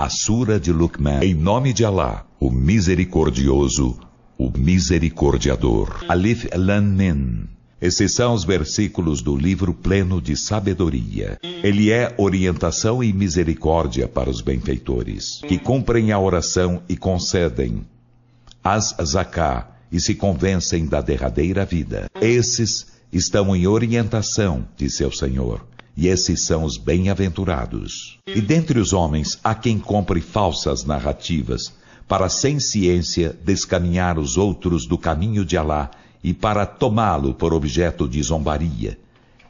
A Sura de Luqman. Em nome de Alá, o Misericordioso, o Misericordiador. Alif Lam Min. Esses são os versículos do livro pleno de sabedoria. Ele é orientação e misericórdia para os benfeitores, que cumprem a oração e concedem as zaká e se convencem da derradeira vida. Esses estão em orientação de seu Senhor e esses são os bem-aventurados. E dentre os homens há quem compre falsas narrativas, para sem ciência descaminhar os outros do caminho de Alá e para tomá-lo por objeto de zombaria.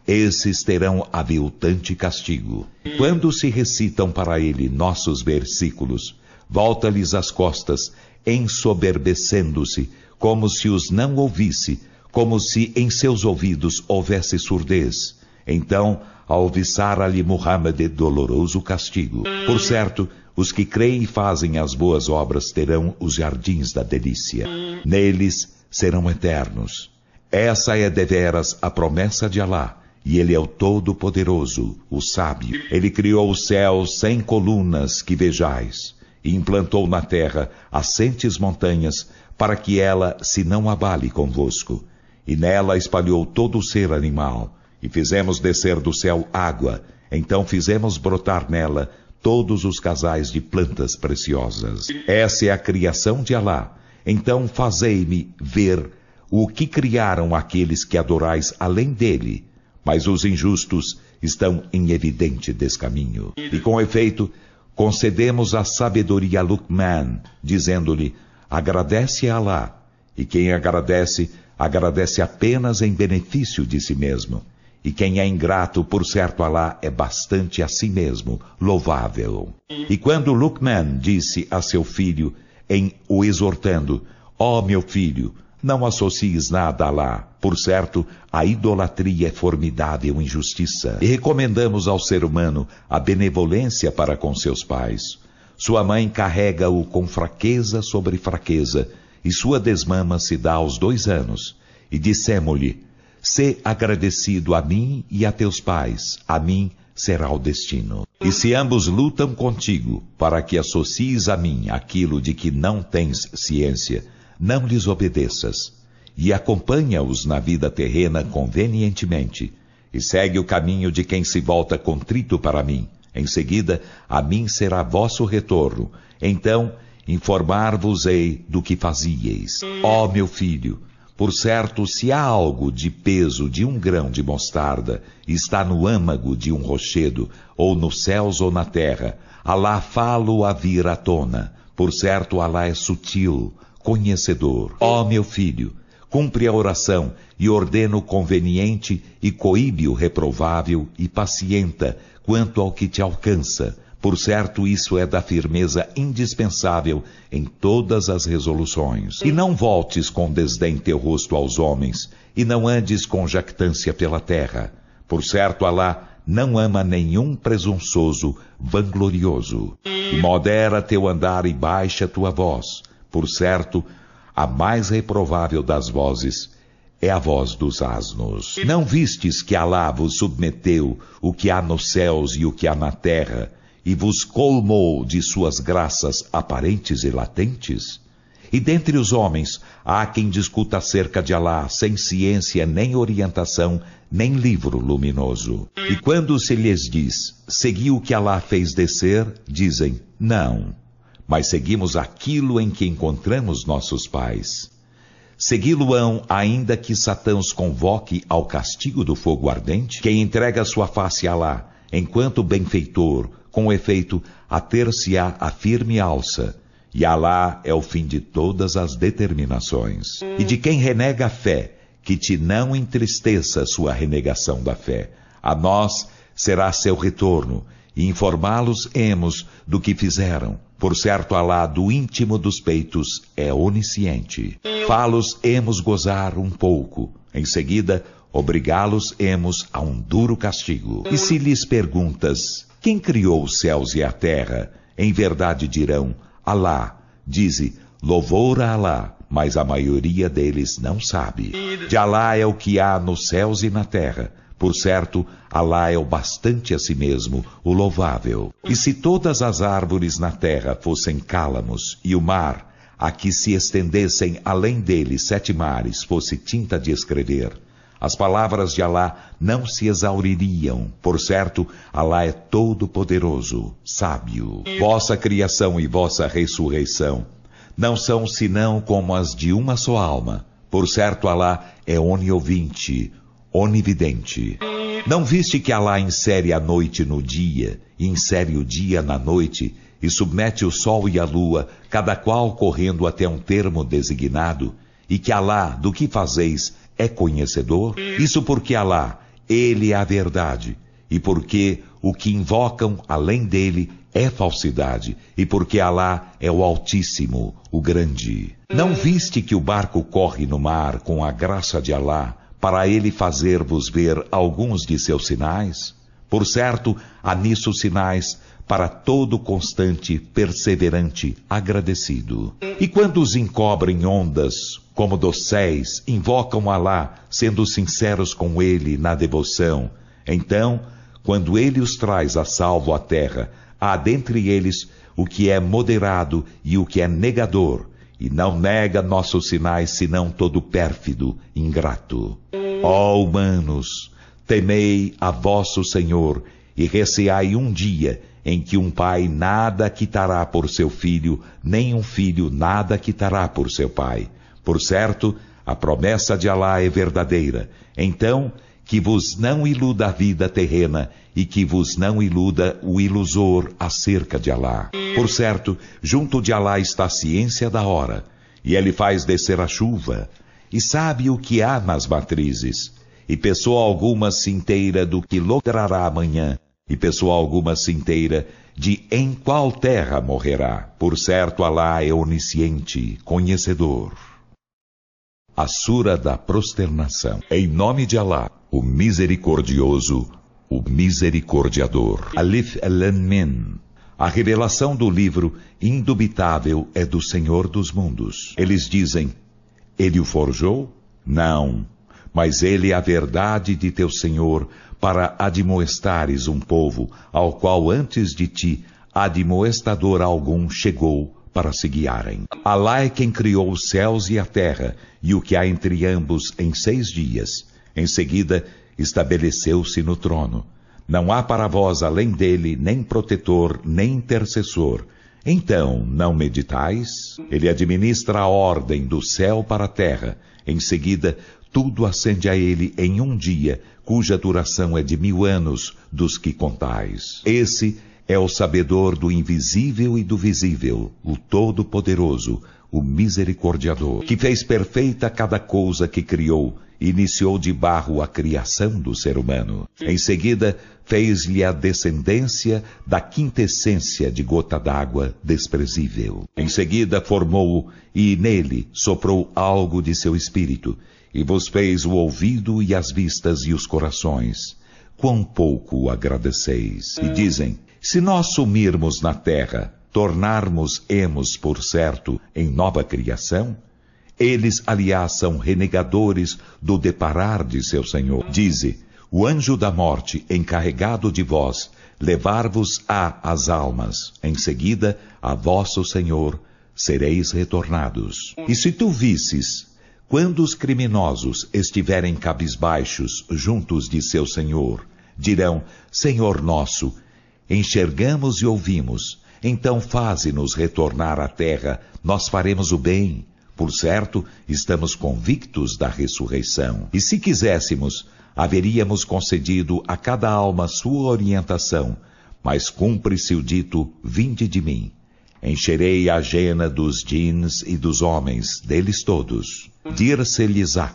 Esses terão aviltante castigo. Quando se recitam para ele nossos versículos, volta-lhes as costas, ensoberbecendo-se, como se os não ouvisse, como se em seus ouvidos houvesse surdez. Então alviçara-lhe Muhammad é doloroso castigo. Por certo, os que creem e fazem as boas obras terão os jardins da delícia. Neles serão eternos. Essa é deveras a promessa de Alá, e ele é o Todo-Poderoso, o Sábio. Ele criou o céu sem colunas que vejais, e implantou na terra assentes montanhas, para que ela se não abale convosco. E nela espalhou todo o ser animal, e fizemos descer do céu água, então fizemos brotar nela todos os casais de plantas preciosas. Essa é a criação de Alá. Então fazei-me ver o que criaram aqueles que adorais além dele, mas os injustos estão em evidente descaminho. E com efeito, concedemos a sabedoria a Luqman, dizendo-lhe: agradece a Alá, e quem agradece, agradece apenas em benefício de si mesmo. E quem é ingrato, por certo Alá, é bastante a si mesmo, louvável. E quando Luqman disse a seu filho, em o exortando, ó oh, meu filho, não associes nada a Alá, por certo, a idolatria é formidável injustiça. E recomendamos ao ser humano a benevolência para com seus pais. Sua mãe carrega-o com fraqueza sobre fraqueza, e sua desmama se dá aos dois anos. E dissemos-lhe, Sê agradecido a mim e a teus pais, a mim será o destino. E se ambos lutam contigo para que associes a mim aquilo de que não tens ciência, não lhes obedeças, e acompanha-os na vida terrena convenientemente, e segue o caminho de quem se volta contrito para mim. Em seguida, a mim será vosso retorno. Então, informar-vos-ei do que fazieis. Ó oh, meu filho, por certo, se há algo de peso de um grão de mostarda, está no âmago de um rochedo, ou nos céus ou na terra, Alá falo a vir à tona. Por certo, Alá é sutil, conhecedor. Ó oh, meu filho, cumpre a oração e ordena o conveniente e coíbe o reprovável e pacienta quanto ao que te alcança. Por certo, isso é da firmeza indispensável em todas as resoluções. E não voltes com desdém teu rosto aos homens, e não andes com jactância pela terra. Por certo, Alá não ama nenhum presunçoso, vanglorioso. E modera teu andar e baixa tua voz. Por certo, a mais reprovável das vozes é a voz dos asnos. Não vistes que Alá vos submeteu o que há nos céus e o que há na terra, e vos colmou de suas graças aparentes e latentes? E dentre os homens há quem discuta acerca de Alá sem ciência, nem orientação, nem livro luminoso. E quando se lhes diz, segui o que Alá fez descer, dizem, não, mas seguimos aquilo em que encontramos nossos pais. Segui-lo-ão, ainda que Satã os convoque ao castigo do fogo ardente? Quem entrega sua face a Alá, enquanto benfeitor, com efeito, ater-se-á a firme alça, e Alá é o fim de todas as determinações. E de quem renega a fé, que te não entristeça sua renegação da fé. A nós será seu retorno, e informá-los hemos do que fizeram. Por certo, Alá, do íntimo dos peitos, é onisciente. Fá-los hemos gozar um pouco, em seguida, obrigá-los hemos a um duro castigo. E se lhes perguntas, quem criou os céus e a terra? Em verdade dirão: Alá. Dize: Louvor a Alá, mas a maioria deles não sabe. De Alá é o que há nos céus e na terra. Por certo, Alá é o bastante a si mesmo, o louvável. E se todas as árvores na terra fossem cálamos e o mar, a que se estendessem além dele sete mares, fosse tinta de escrever, as palavras de Alá não se exauririam. Por certo, Alá é todo-poderoso, sábio. Vossa criação e vossa ressurreição não são senão como as de uma só alma. Por certo, Alá é oniovinte, onividente. Não viste que Alá insere a noite no dia, e insere o dia na noite, e submete o sol e a lua, cada qual correndo até um termo designado, e que Alá, do que fazeis, é conhecedor? Isso porque Alá, ele é a verdade, e porque o que invocam além dele é falsidade, e porque Alá é o Altíssimo, o Grande. Não viste que o barco corre no mar com a graça de Alá, para ele fazer-vos ver alguns de seus sinais? Por certo, há nisso sinais para todo constante, perseverante, agradecido. E quando os encobrem ondas, como docéis, invocam Alá, sendo sinceros com Ele na devoção. Então, quando Ele os traz a salvo à terra, há dentre eles o que é moderado e o que é negador, e não nega nossos sinais senão todo pérfido, ingrato. Ó humanos, temei a vosso Senhor e receai um dia em que um pai nada quitará por seu filho, nem um filho nada quitará por seu pai. Por certo, a promessa de Alá é verdadeira. Então, que vos não iluda a vida terrena e que vos não iluda o ilusor acerca de Alá. Por certo, junto de Alá está a ciência da hora, e ele faz descer a chuva, e sabe o que há nas matrizes, e pessoa alguma se inteira do que logrará amanhã, e pessoa alguma se inteira de em qual terra morrerá. Por certo, Alá é onisciente, conhecedor. A Sura da Prosternação. Em nome de Alá, o Misericordioso, o Misericordiador. Alif al A revelação do livro indubitável é do Senhor dos mundos. Eles dizem: Ele o forjou? Não, mas ele é a verdade de teu Senhor para admoestares um povo ao qual antes de ti admoestador algum chegou para se guiarem. Alá é quem criou os céus e a terra e o que há entre ambos em seis dias. Em seguida, estabeleceu-se no trono. Não há para vós além dele nem protetor, nem intercessor. Então, não meditais? Ele administra a ordem do céu para a terra. Em seguida, tudo ascende a ele em um dia, cuja duração é de mil anos dos que contais. Esse é o sabedor do invisível e do visível, o Todo-Poderoso, o Misericordiador, que fez perfeita cada coisa que criou, iniciou de barro a criação do ser humano. Em seguida, fez-lhe a descendência da quintessência de gota d'água desprezível. Em seguida, formou-o e nele soprou algo de seu espírito, e vos fez o ouvido e as vistas e os corações. Quão pouco o agradeceis! E dizem, se nós sumirmos na terra, tornarmos-emos, por certo, em nova criação? Eles, aliás, são renegadores do deparar de seu Senhor. Dize: O anjo da morte, encarregado de vós, levar-vos-á as almas. Em seguida, a vosso Senhor, sereis retornados. E se tu visses, quando os criminosos estiverem cabisbaixos juntos de seu Senhor, dirão: Senhor nosso, Enxergamos e ouvimos, então faze-nos retornar à terra, nós faremos o bem. Por certo, estamos convictos da ressurreição. E se quiséssemos, haveríamos concedido a cada alma sua orientação, mas cumpre-se o dito: vinde de mim. Encherei a jena dos jeans e dos homens, deles todos. Dir-se-lhes-á.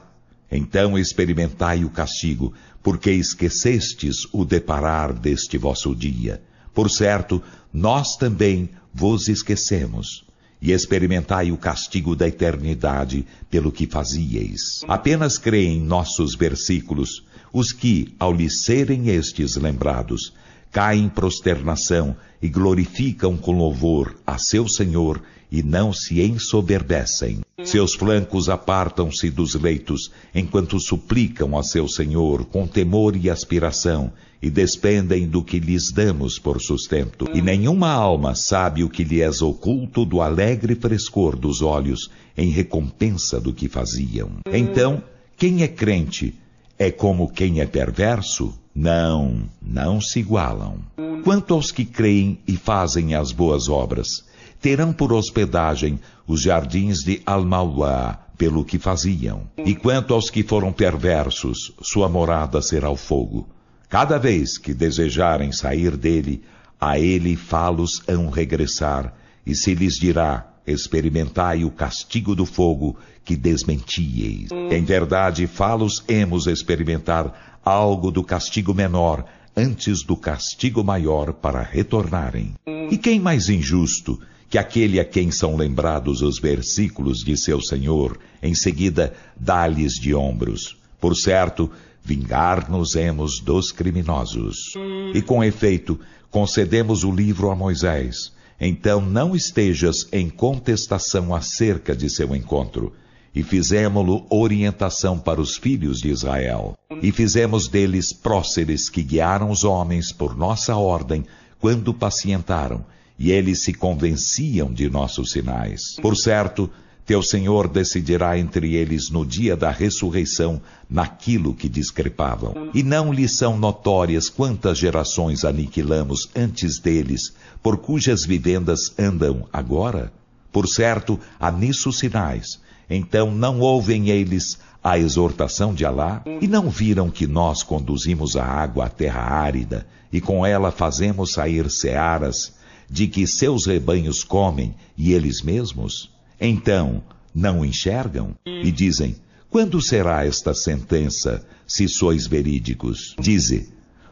Então experimentai o castigo, porque esquecestes o deparar deste vosso dia. Por certo, nós também vos esquecemos. E experimentai o castigo da eternidade pelo que fazieis. Apenas creem nossos versículos os que, ao lhes serem estes lembrados, caem em prosternação e glorificam com louvor a seu Senhor e não se ensoberbecem. Seus flancos apartam-se dos leitos, enquanto suplicam a seu Senhor com temor e aspiração, e despendem do que lhes damos por sustento. E nenhuma alma sabe o que lhes é oculto do alegre frescor dos olhos, em recompensa do que faziam. Então, quem é crente é como quem é perverso? Não, não se igualam. Quanto aos que creem e fazem as boas obras, terão por hospedagem os jardins de Almauá, pelo que faziam. E quanto aos que foram perversos, sua morada será o fogo. Cada vez que desejarem sair dele, a ele falos hão regressar, e se lhes dirá: experimentai o castigo do fogo que desmentieis. Em verdade, falos hemos experimentar algo do castigo menor antes do castigo maior para retornarem. E quem mais injusto que aquele a quem são lembrados os versículos de seu Senhor, em seguida dá-lhes de ombros. Por certo, vingar-nos-emos dos criminosos. E com efeito, concedemos o livro a Moisés. Então não estejas em contestação acerca de seu encontro. E fizemos lo orientação para os filhos de Israel. E fizemos deles próceres que guiaram os homens por nossa ordem, quando pacientaram, e eles se convenciam de nossos sinais. Por certo, teu Senhor decidirá entre eles no dia da ressurreição naquilo que discrepavam. E não lhes são notórias quantas gerações aniquilamos antes deles, por cujas vivendas andam agora? Por certo, há nisso sinais. Então não ouvem eles a exortação de Alá e não viram que nós conduzimos a água à terra árida e com ela fazemos sair searas de que seus rebanhos comem e eles mesmos? Então, não enxergam? E dizem: Quando será esta sentença, se sois verídicos? Dize: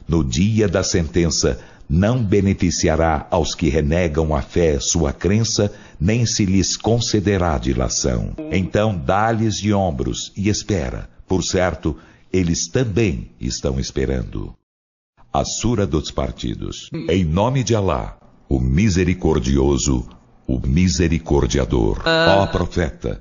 No dia da sentença, não beneficiará aos que renegam a fé sua crença, nem se lhes concederá dilação. Então, dá-lhes de ombros e espera. Por certo, eles também estão esperando. A Sura dos Partidos. Em nome de Alá, o misericordioso, o misericordiador. Ah. Ó oh, profeta,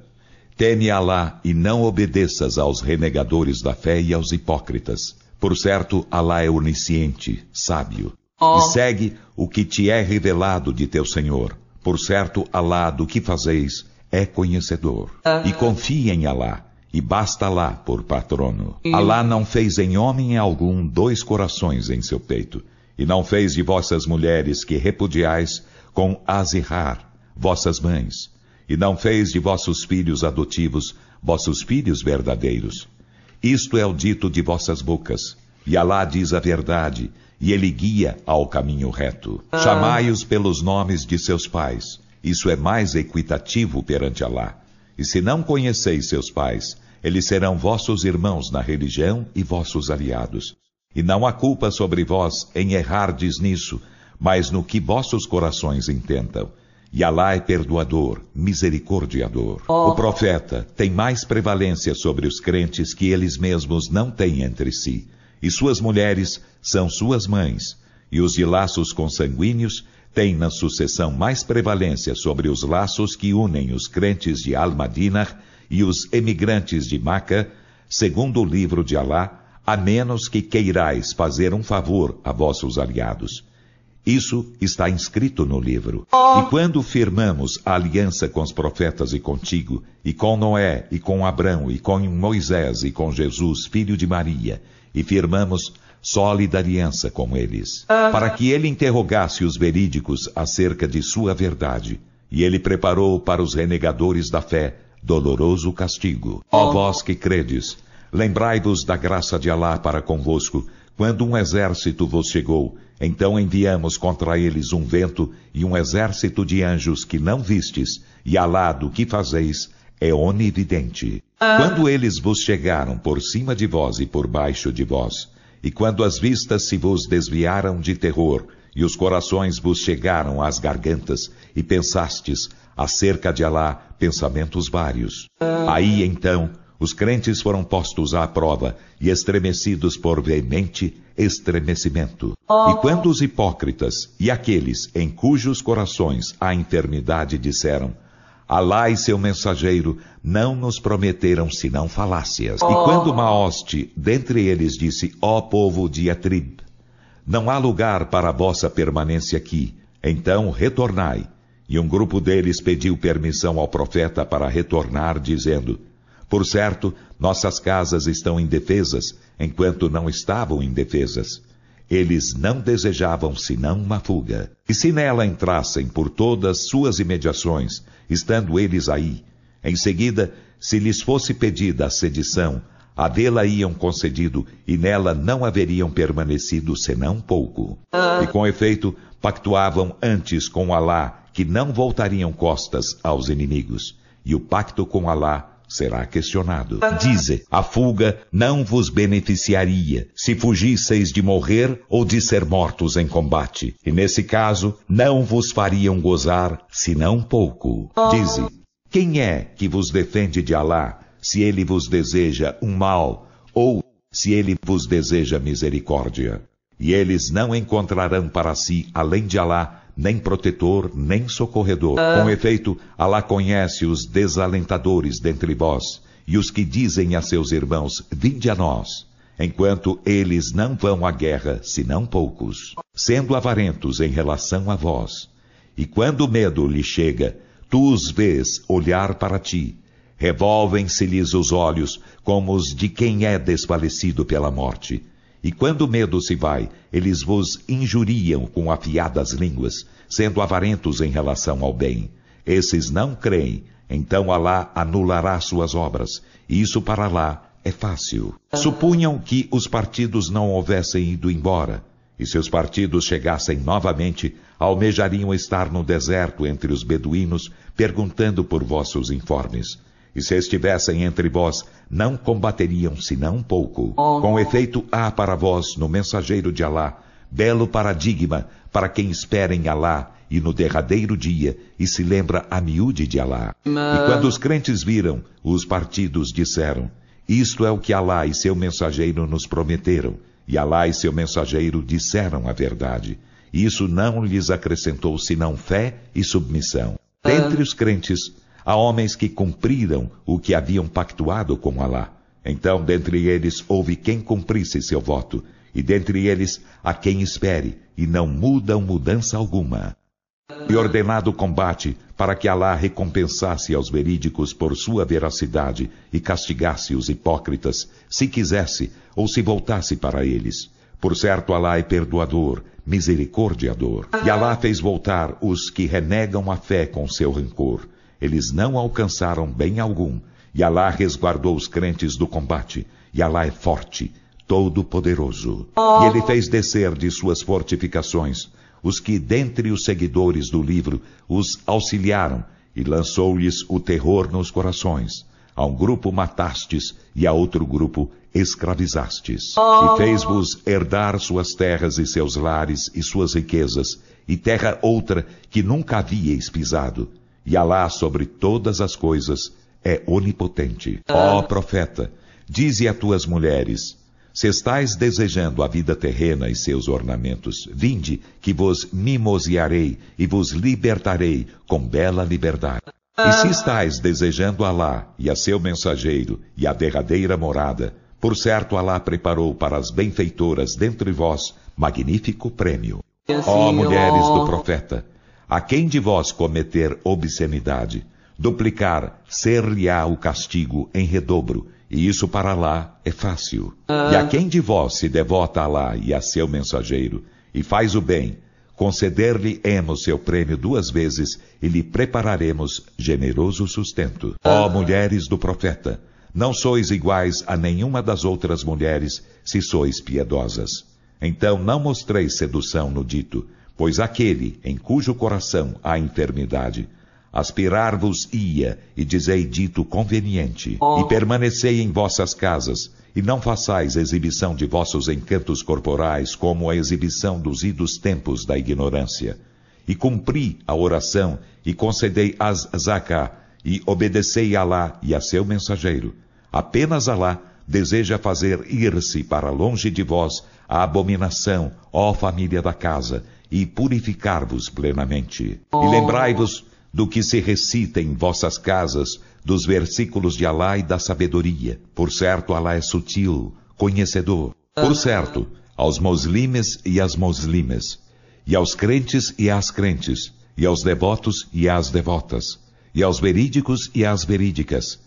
teme Alá e não obedeças aos renegadores da fé e aos hipócritas. Por certo, Alá é onisciente, sábio. Oh. E segue o que te é revelado de teu Senhor. Por certo, Alá do que fazeis é conhecedor. Uh E confia em Alá, e basta Alá por patrono. Alá não fez em homem algum dois corações em seu peito e não fez de vossas mulheres que repudiais com azirrar, vossas mães. E não fez de vossos filhos adotivos, vossos filhos verdadeiros. Isto é o dito de vossas bocas. E Alá diz a verdade, e ele guia ao caminho reto. Ah. Chamai-os pelos nomes de seus pais. Isso é mais equitativo perante Alá. E se não conheceis seus pais, eles serão vossos irmãos na religião e vossos aliados. E não há culpa sobre vós em errardes nisso, mas no que vossos corações intentam. E Alá é perdoador, misericordiador. Oh. O profeta tem mais prevalência sobre os crentes que eles mesmos não têm entre si. E suas mulheres são suas mães. E os de laços consanguíneos têm na sucessão mais prevalência sobre os laços que unem os crentes de Al-Madinah e os emigrantes de Maca, segundo o livro de Alá, a menos que queirais fazer um favor a vossos aliados. Isso está inscrito no livro. Oh. E quando firmamos a aliança com os profetas e contigo, e com Noé, e com Abrão, e com Moisés, e com Jesus, filho de Maria, e firmamos sólida aliança com eles, ah. para que ele interrogasse os verídicos acerca de sua verdade, e ele preparou para os renegadores da fé doloroso castigo. Ó oh. vós que credes, Lembrai-vos da graça de Alá para convosco. Quando um exército vos chegou, então enviamos contra eles um vento e um exército de anjos que não vistes, e Alá do que fazeis é onividente. Ah. Quando eles vos chegaram por cima de vós e por baixo de vós, e quando as vistas se vos desviaram de terror, e os corações vos chegaram às gargantas, e pensastes acerca de Alá pensamentos vários. Ah. Aí então os crentes foram postos à prova e estremecidos por veemente estremecimento. Oh. E quando os hipócritas e aqueles em cujos corações há enfermidade disseram: Alá e seu mensageiro não nos prometeram senão falácias. E oh. quando uma hoste dentre eles disse: Ó oh povo de Atrib, não há lugar para a vossa permanência aqui, então retornai. E um grupo deles pediu permissão ao profeta para retornar, dizendo: por certo, nossas casas estão indefesas, enquanto não estavam indefesas. Eles não desejavam senão uma fuga. E se nela entrassem por todas suas imediações, estando eles aí, em seguida, se lhes fosse pedida a sedição, a dela iam concedido e nela não haveriam permanecido senão pouco. E com efeito, pactuavam antes com Alá que não voltariam costas aos inimigos. E o pacto com Alá será questionado. Dize, a fuga não vos beneficiaria se fugisseis de morrer ou de ser mortos em combate. E nesse caso, não vos fariam gozar, senão pouco. Dize, quem é que vos defende de Alá, se ele vos deseja um mal, ou se ele vos deseja misericórdia? E eles não encontrarão para si, além de Alá, nem protetor, nem socorredor. Ah. Com efeito, Alá conhece os desalentadores dentre vós e os que dizem a seus irmãos: Vinde a nós, enquanto eles não vão à guerra, senão poucos, sendo avarentos em relação a vós. E quando o medo lhe chega, tu os vês olhar para ti. Revolvem-se-lhes os olhos, como os de quem é desfalecido pela morte e quando o medo se vai, eles vos injuriam com afiadas línguas, sendo avarentos em relação ao bem. Esses não creem, então Alá anulará suas obras, e isso para Alá é fácil. Supunham que os partidos não houvessem ido embora, e se os partidos chegassem novamente, almejariam estar no deserto entre os beduínos, perguntando por vossos informes. E se estivessem entre vós, não combateriam senão pouco. Oh. Com efeito, há para vós, no mensageiro de Alá, belo paradigma para quem espera em Alá e no derradeiro dia e se lembra a miúde de Alá. E quando os crentes viram, os partidos disseram: Isto é o que Alá e seu mensageiro nos prometeram. E Alá e seu mensageiro disseram a verdade. E isso não lhes acrescentou senão fé e submissão. Dentre os crentes, a homens que cumpriram o que haviam pactuado com Alá. Então, dentre eles, houve quem cumprisse seu voto, e dentre eles, a quem espere, e não mudam mudança alguma. E ordenado o combate, para que Alá recompensasse aos verídicos por sua veracidade e castigasse os hipócritas, se quisesse, ou se voltasse para eles. Por certo, Alá é perdoador, misericordiador. E Alá fez voltar os que renegam a fé com seu rancor eles não alcançaram bem algum, e Alá resguardou os crentes do combate, e Alá é forte, todo-poderoso. E ele fez descer de suas fortificações os que dentre os seguidores do livro os auxiliaram, e lançou-lhes o terror nos corações. A um grupo matastes e a outro grupo escravizastes. E fez-vos herdar suas terras e seus lares e suas riquezas, e terra outra que nunca havíeis pisado e Alá sobre todas as coisas é onipotente. Ah. Ó oh, profeta, dize a tuas mulheres: se estais desejando a vida terrena e seus ornamentos, vinde, que vos mimosearei e vos libertarei com bela liberdade. Ah. E se estais desejando Alá e a seu mensageiro e a derradeira morada, por certo Alá preparou para as benfeitoras dentre vós magnífico prêmio. Ó oh, mulheres do profeta, a quem de vós cometer obscenidade, duplicar, ser-lhe-á o castigo em redobro, e isso para lá é fácil. Ah. E a quem de vós se devota a lá e a seu mensageiro, e faz o bem, conceder-lhe-emos seu prêmio duas vezes e lhe prepararemos generoso sustento. Ah. Ó oh, mulheres do profeta, não sois iguais a nenhuma das outras mulheres, se sois piedosas. Então não mostreis sedução no dito, Pois aquele em cujo coração há enfermidade, aspirar-vos-ia e dizei dito conveniente, oh. e permanecei em vossas casas, e não façais exibição de vossos encantos corporais como a exibição dos idos tempos da ignorância. E cumpri a oração, e concedei as zakah, e obedecei a Alá e a seu mensageiro. Apenas Alá deseja fazer ir-se para longe de vós a abominação, ó família da casa, e purificar-vos plenamente. E lembrai-vos do que se recita em vossas casas, dos versículos de Alá e da sabedoria. Por certo, Alá é sutil, conhecedor. Por certo, aos muslimes e às muslimes, e aos crentes e às crentes, e aos devotos e às devotas, e aos verídicos e às verídicas,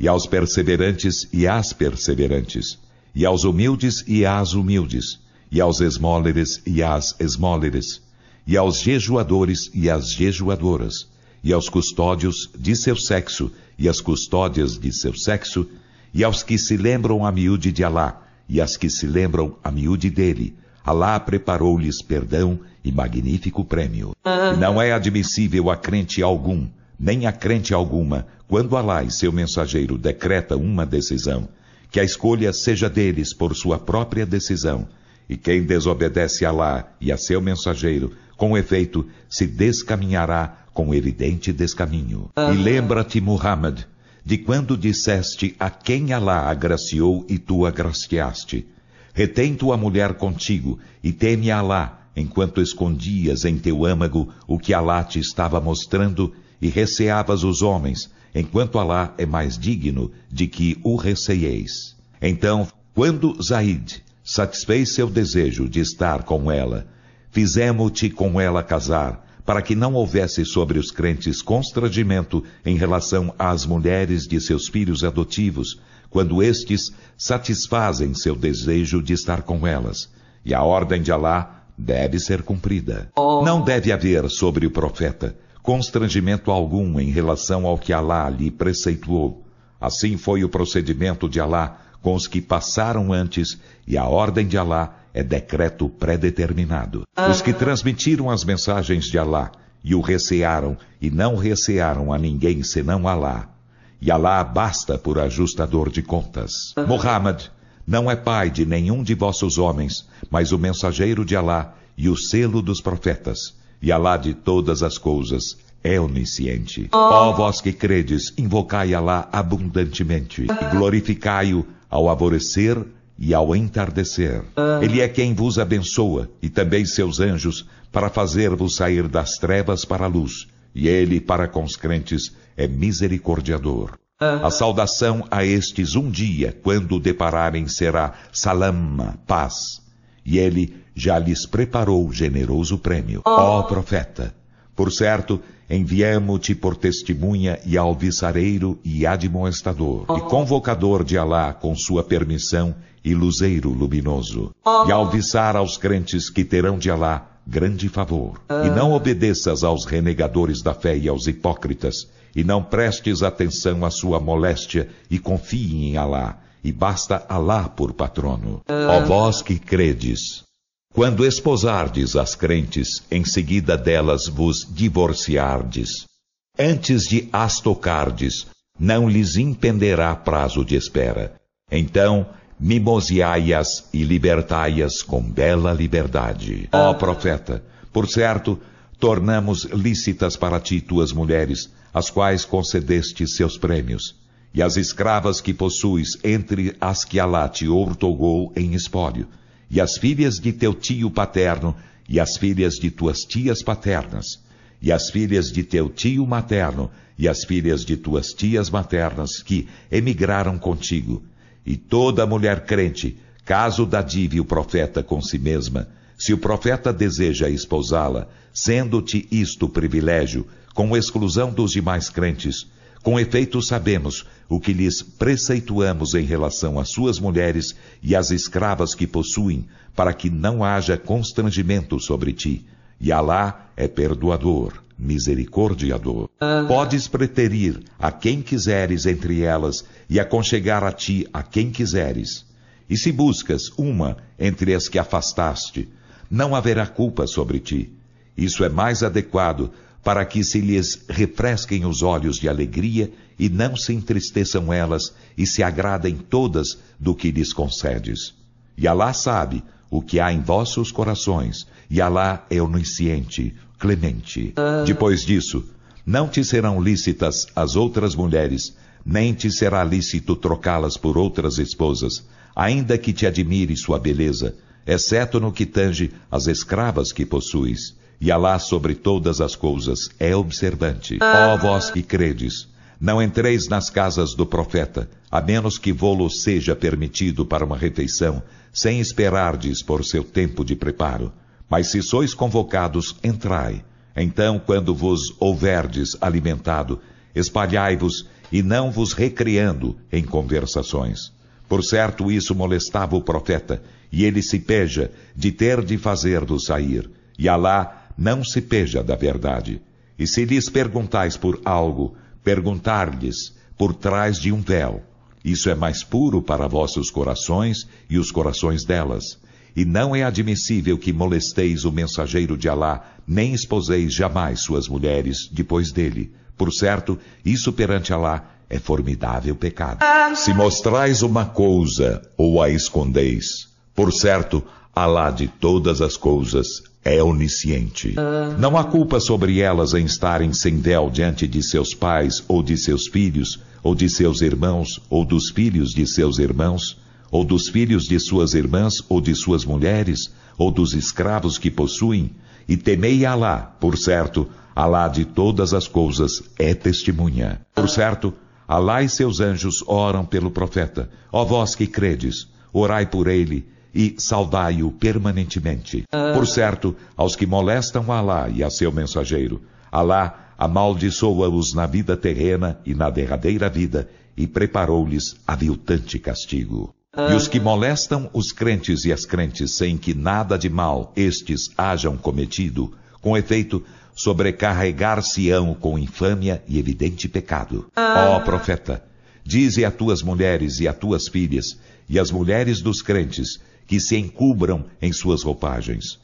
e aos perseverantes e às perseverantes, e aos humildes e às humildes, e aos esmóleres e às esmóleres, e aos jejuadores e às jejuadoras, e aos custódios de seu sexo e às custódias de seu sexo, e aos que se lembram a miúde de Alá e às que se lembram a miúde dele. Alá preparou-lhes perdão e magnífico prêmio. E ah. não é admissível a crente algum, nem a crente alguma, quando Alá e seu mensageiro decreta uma decisão, que a escolha seja deles por sua própria decisão, e quem desobedece a Alá e a seu mensageiro, com efeito, se descaminhará com evidente descaminho. E lembra-te, Muhammad, de quando disseste a quem Alá agraciou e tu agraciaste. Retém tua mulher contigo e teme Alá, enquanto escondias em teu âmago o que Alá te estava mostrando e receavas os homens, enquanto Alá é mais digno de que o receieis. Então, quando Zaid satisfez seu desejo de estar com ela. Fizemos-te com ela casar, para que não houvesse sobre os crentes constrangimento em relação às mulheres de seus filhos adotivos, quando estes satisfazem seu desejo de estar com elas. E a ordem de Alá deve ser cumprida. Oh. Não deve haver sobre o profeta constrangimento algum em relação ao que Alá lhe preceituou. Assim foi o procedimento de Alá com os que passaram antes, e a ordem de Alá é decreto predeterminado. Ah. Os que transmitiram as mensagens de Alá e o recearam, e não recearam a ninguém senão Alá. E Alá basta por ajustador de contas. Ah. Muhammad não é pai de nenhum de vossos homens, mas o mensageiro de Alá e o selo dos profetas. E Alá de todas as coisas é onisciente. Oh. Ó oh. oh, vós que credes, invocai Alá abundantemente e ah. glorificai-o ao alvorecer e ao entardecer. Ah. Ele é quem vos abençoa e também seus anjos para fazer-vos sair das trevas para a luz. E ele, para com os crentes, é misericordiador. Ah. A saudação a estes um dia, quando depararem, será salama, paz. E ele já lhes preparou generoso prêmio. Oh. Ó oh, profeta! Por certo, enviemo te por testemunha e alviçareiro e admoestador, e convocador de Alá com sua permissão e luzeiro luminoso, e alviçar aos crentes que terão de Alá grande favor. E não obedeças aos renegadores da fé e aos hipócritas, e não prestes atenção à sua moléstia, e confie em Alá, e basta Alá por patrono. Ó vós que credes, quando esposardes as crentes, em seguida delas vos divorciardes. Antes de as tocardes, não lhes impenderá prazo de espera. Então, mimoseai-as e libertai-as com bela liberdade. Ó oh, profeta, por certo, tornamos lícitas para ti tuas mulheres, as quais concedeste seus prêmios, e as escravas que possuis entre as que Alá te outorgou em espólio e as filhas de teu tio paterno, e as filhas de tuas tias paternas, e as filhas de teu tio materno, e as filhas de tuas tias maternas que emigraram contigo, e toda mulher crente, caso dadive o profeta com si mesma, se o profeta deseja espousá-la, sendo-te isto privilégio, com exclusão dos demais crentes, com efeito, sabemos o que lhes preceituamos em relação às suas mulheres e às escravas que possuem, para que não haja constrangimento sobre ti. E Alá é perdoador, misericordiador. Ah. Podes preterir a quem quiseres entre elas e aconchegar a ti a quem quiseres. E se buscas uma entre as que afastaste, não haverá culpa sobre ti. Isso é mais adequado para que se lhes refresquem os olhos de alegria e não se entristeçam elas e se agradem todas do que lhes concedes. E Alá sabe o que há em vossos corações, e Alá é onisciente, clemente. Depois disso, não te serão lícitas as outras mulheres, nem te será lícito trocá-las por outras esposas, ainda que te admire sua beleza, exceto no que tange as escravas que possuis. E Alá sobre todas as coisas é observante. Ah. Ó oh, vós que credes, não entreis nas casas do profeta, a menos que vô-lo seja permitido para uma refeição, sem esperardes por seu tempo de preparo. Mas se sois convocados, entrai. Então, quando vos houverdes alimentado, espalhai-vos e não vos recriando em conversações. Por certo, isso molestava o profeta, e ele se peja de ter de fazer vos sair. E Alá não se peja da verdade. E se lhes perguntais por algo, perguntar-lhes por trás de um véu. Isso é mais puro para vossos corações e os corações delas. E não é admissível que molesteis o mensageiro de Alá, nem exposeis jamais suas mulheres depois dele. Por certo, isso perante Alá é formidável pecado. Se mostrais uma coisa ou a escondeis, por certo, Alá de todas as coisas é onisciente. Ah. Não há culpa sobre elas em estarem sem véu diante de seus pais, ou de seus filhos, ou de seus irmãos, ou dos filhos de seus irmãos, ou dos filhos de suas irmãs, ou de suas mulheres, ou dos escravos que possuem, e temei Alá, por certo, Alá de todas as coisas é testemunha. Por ah. certo, Alá e seus anjos oram pelo profeta, ó vós que credes, orai por ele, e saudai-o permanentemente. Ah. Por certo, aos que molestam Alá e a seu mensageiro, Alá amaldiçoa-os na vida terrena e na derradeira vida, e preparou-lhes aviltante castigo. Ah. E os que molestam os crentes e as crentes sem que nada de mal estes hajam cometido, com efeito, sobrecarregar-se-ão com infâmia e evidente pecado. Ah. Ó oh, profeta, dize a tuas mulheres e a tuas filhas, e as mulheres dos crentes, que se encubram em suas roupagens.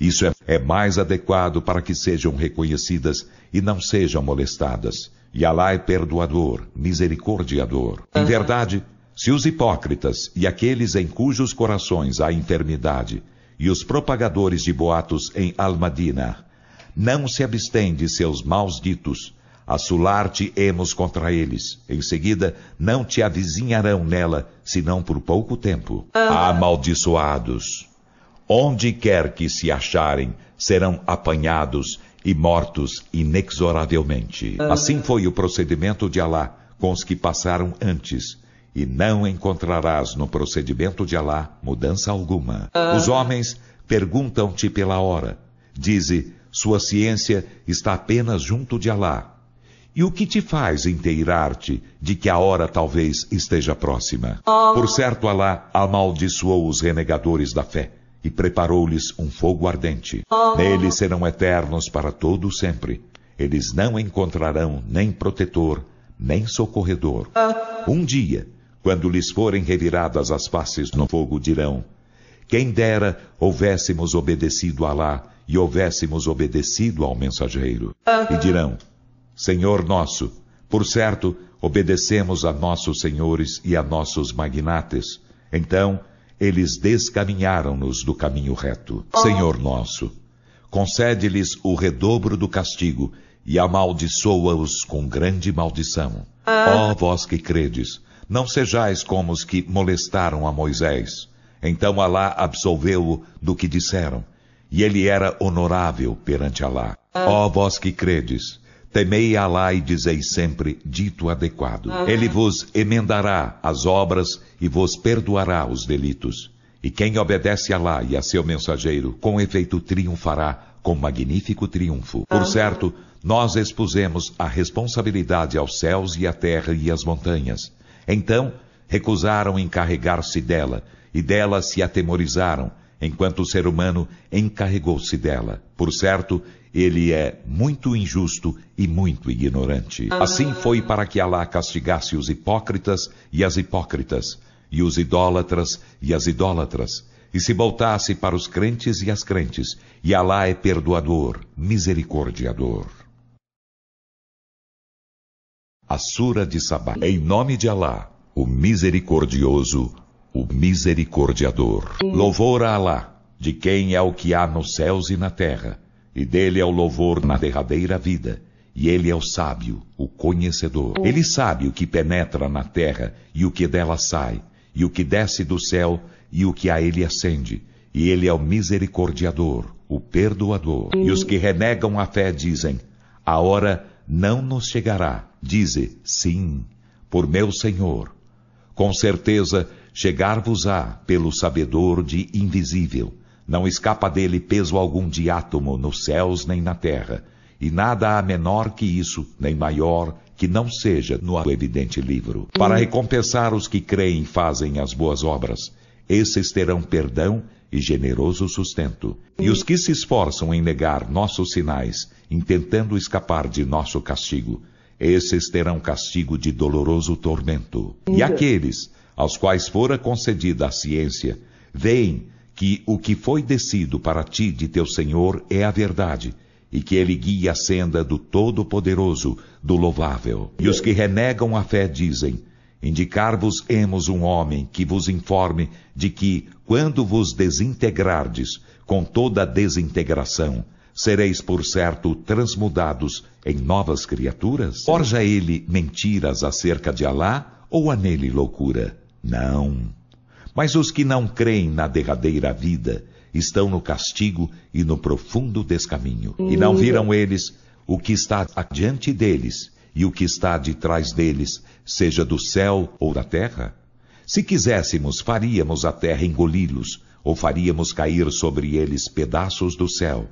Isso é, é mais adequado para que sejam reconhecidas e não sejam molestadas. E Alá é perdoador, misericordiador. Em verdade, se os hipócritas e aqueles em cujos corações há enfermidade, e os propagadores de boatos em Almadina, não se abstêm de seus maus ditos, Assular-te emos contra eles. Em seguida, não te avizinharão nela, senão por pouco tempo. Ah. Amaldiçoados! Onde quer que se acharem, serão apanhados e mortos inexoravelmente. Ah. Assim foi o procedimento de Alá com os que passaram antes e não encontrarás no procedimento de Alá mudança alguma. Ah. Os homens perguntam-te pela hora. Dize, sua ciência está apenas junto de Alá. E o que te faz inteirar-te de que a hora talvez esteja próxima? Por certo, Alá amaldiçoou os renegadores da fé e preparou-lhes um fogo ardente. Neles serão eternos para todo sempre. Eles não encontrarão nem protetor, nem socorredor. Um dia, quando lhes forem reviradas as faces no fogo, dirão: Quem dera houvéssemos obedecido a Alá e houvéssemos obedecido ao mensageiro. E dirão: Senhor nosso, por certo, obedecemos a nossos senhores e a nossos magnates. Então, eles descaminharam-nos do caminho reto. Oh. Senhor nosso, concede-lhes o redobro do castigo e amaldiçoa-os com grande maldição. Ah. Ó vós que credes, não sejais como os que molestaram a Moisés. Então Alá absolveu-o do que disseram, e ele era honorável perante Alá. Ah. Ó vós que credes, Temei Alá e dizei sempre, dito adequado. Ele vos emendará as obras e vos perdoará os delitos. E quem obedece a Alá e a seu mensageiro, com efeito triunfará com magnífico triunfo. Por certo, nós expusemos a responsabilidade aos céus e à terra e às montanhas. Então, recusaram encarregar-se dela, e dela se atemorizaram, enquanto o ser humano encarregou-se dela. Por certo, ele é muito injusto e muito ignorante. Assim foi para que Alá castigasse os hipócritas e as hipócritas, e os idólatras e as idólatras, e se voltasse para os crentes e as crentes, e Alá é perdoador, misericordiador. A Sura de Sabá. Em nome de Alá, o misericordioso, o misericordiador. Louvor a Alá, de quem é o que há nos céus e na terra e dele é o louvor na derradeira vida. E ele é o sábio, o conhecedor. Ele sabe o que penetra na terra e o que dela sai, e o que desce do céu e o que a ele ascende. E ele é o misericordiador, o perdoador. E os que renegam a fé dizem: A hora não nos chegará. Dize: Sim, por meu Senhor. Com certeza chegar-vos-á pelo sabedor de invisível. Não escapa dele peso algum de átomo nos céus nem na terra, e nada há menor que isso, nem maior, que não seja no evidente livro. Para hum. recompensar os que creem e fazem as boas obras, esses terão perdão e generoso sustento. E os que se esforçam em negar nossos sinais, intentando escapar de nosso castigo, esses terão castigo de doloroso tormento. E uhum. aqueles aos quais fora concedida a ciência, veem que o que foi descido para ti de teu Senhor é a verdade, e que ele guia a senda do Todo-Poderoso, do Louvável. E os que renegam a fé dizem: Indicar-vos-emos um homem que vos informe de que, quando vos desintegrardes, com toda a desintegração, sereis por certo transmudados em novas criaturas? Forja ele mentiras acerca de Alá ou há nele loucura? Não. Mas os que não creem na derradeira vida estão no castigo e no profundo descaminho. E não viram eles o que está adiante deles e o que está de trás deles, seja do céu ou da terra? Se quiséssemos, faríamos a terra engoli-los, ou faríamos cair sobre eles pedaços do céu.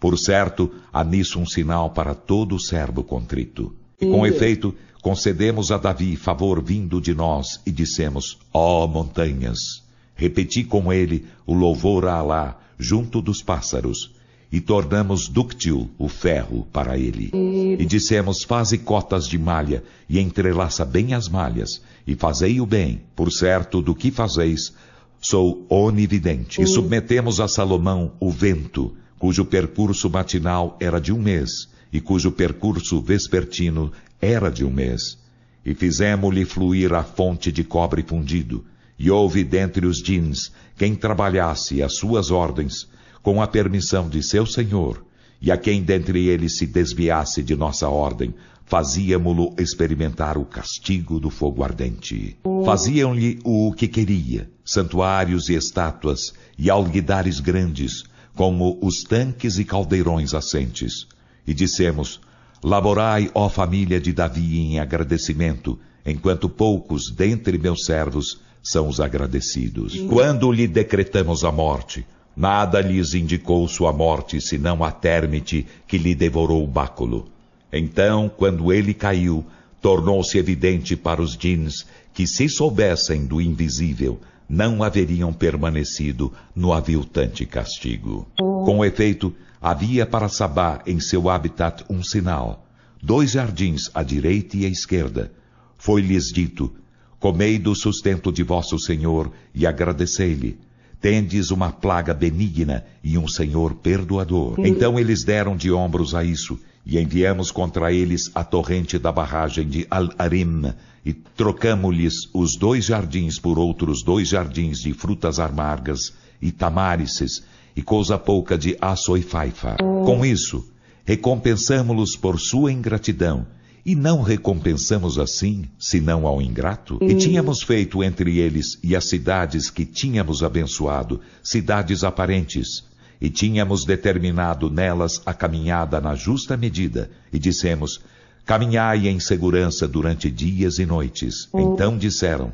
Por certo, há nisso um sinal para todo o servo contrito. E com hum. efeito, concedemos a Davi favor vindo de nós e dissemos: Ó oh, montanhas! Repeti com ele o louvor a Alá junto dos pássaros e tornamos dúctil o ferro para ele. E dissemos: Faze cotas de malha e entrelaça bem as malhas e fazei o bem, por certo do que fazeis, sou onividente. E submetemos a Salomão o vento, cujo percurso matinal era de um mês e cujo percurso vespertino era de um mês, e fizemos-lhe fluir a fonte de cobre fundido, e houve dentre os djins quem trabalhasse às suas ordens, com a permissão de seu senhor, e a quem dentre eles se desviasse de nossa ordem, fazíamos lo experimentar o castigo do fogo ardente. Faziam-lhe o que queria, santuários e estátuas, e alguidares grandes, como os tanques e caldeirões assentes. E dissemos: Laborai, ó família de Davi, em agradecimento, enquanto poucos dentre meus servos são os agradecidos. Uhum. Quando lhe decretamos a morte, nada lhes indicou sua morte senão a térmite que lhe devorou o báculo. Então, quando ele caiu, tornou-se evidente para os djinns que, se soubessem do invisível, não haveriam permanecido no aviltante castigo. Uhum. Com efeito, Havia para Sabá em seu habitat um sinal, dois jardins à direita e à esquerda. Foi-lhes dito: Comei do sustento de vosso Senhor e agradecei-lhe. Tendes uma plaga benigna e um Senhor perdoador. Hum. Então eles deram de ombros a isso, e enviamos contra eles a torrente da barragem de Al-Arim, e trocamos lhes os dois jardins por outros dois jardins de frutas amargas e tamarices, e coisa pouca de aço e faifa. Com isso, recompensamos-los por sua ingratidão, e não recompensamos assim, senão ao ingrato? E hum. tínhamos feito entre eles e as cidades que tínhamos abençoado, cidades aparentes, e tínhamos determinado nelas a caminhada na justa medida, e dissemos: Caminhai em segurança durante dias e noites. Hum. Então disseram: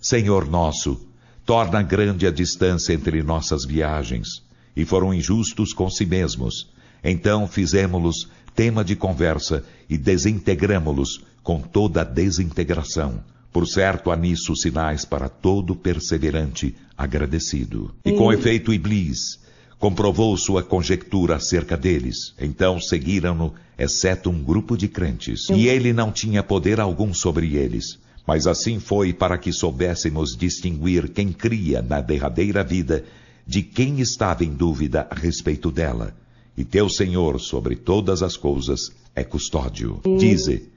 Senhor nosso, torna grande a distância entre nossas viagens e foram injustos com si mesmos. Então fizemos-los tema de conversa e desintegramos-los com toda a desintegração. Por certo, há nisso sinais para todo perseverante agradecido. E com hum. efeito, Iblis comprovou sua conjectura acerca deles. Então seguiram-no, exceto um grupo de crentes. Hum. E ele não tinha poder algum sobre eles. Mas assim foi para que soubéssemos distinguir quem cria na derradeira vida de quem estava em dúvida a respeito dela. E teu Senhor, sobre todas as coisas, é custódio. Hum. Dize: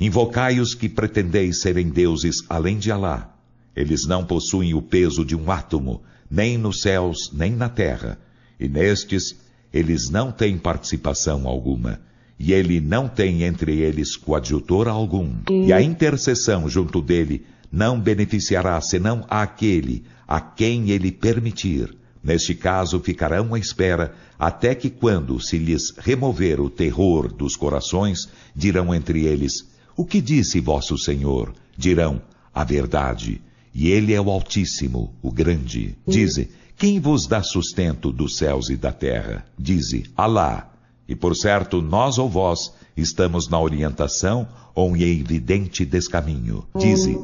Invocai os que pretendeis serem deuses além de Alá. Eles não possuem o peso de um átomo, nem nos céus, nem na terra. E nestes, eles não têm participação alguma e ele não tem entre eles coadjutor algum, e a hum. intercessão junto dele não beneficiará senão aquele a quem ele permitir. Neste caso, ficarão à espera até que, quando se lhes remover o terror dos corações, dirão entre eles: O que disse vosso Senhor? Dirão: A verdade. E ele é o Altíssimo, o Grande. Dize: Quem vos dá sustento dos céus e da terra? Dize: Alá. E por certo, nós ou vós estamos na orientação ou em evidente descaminho. Dize: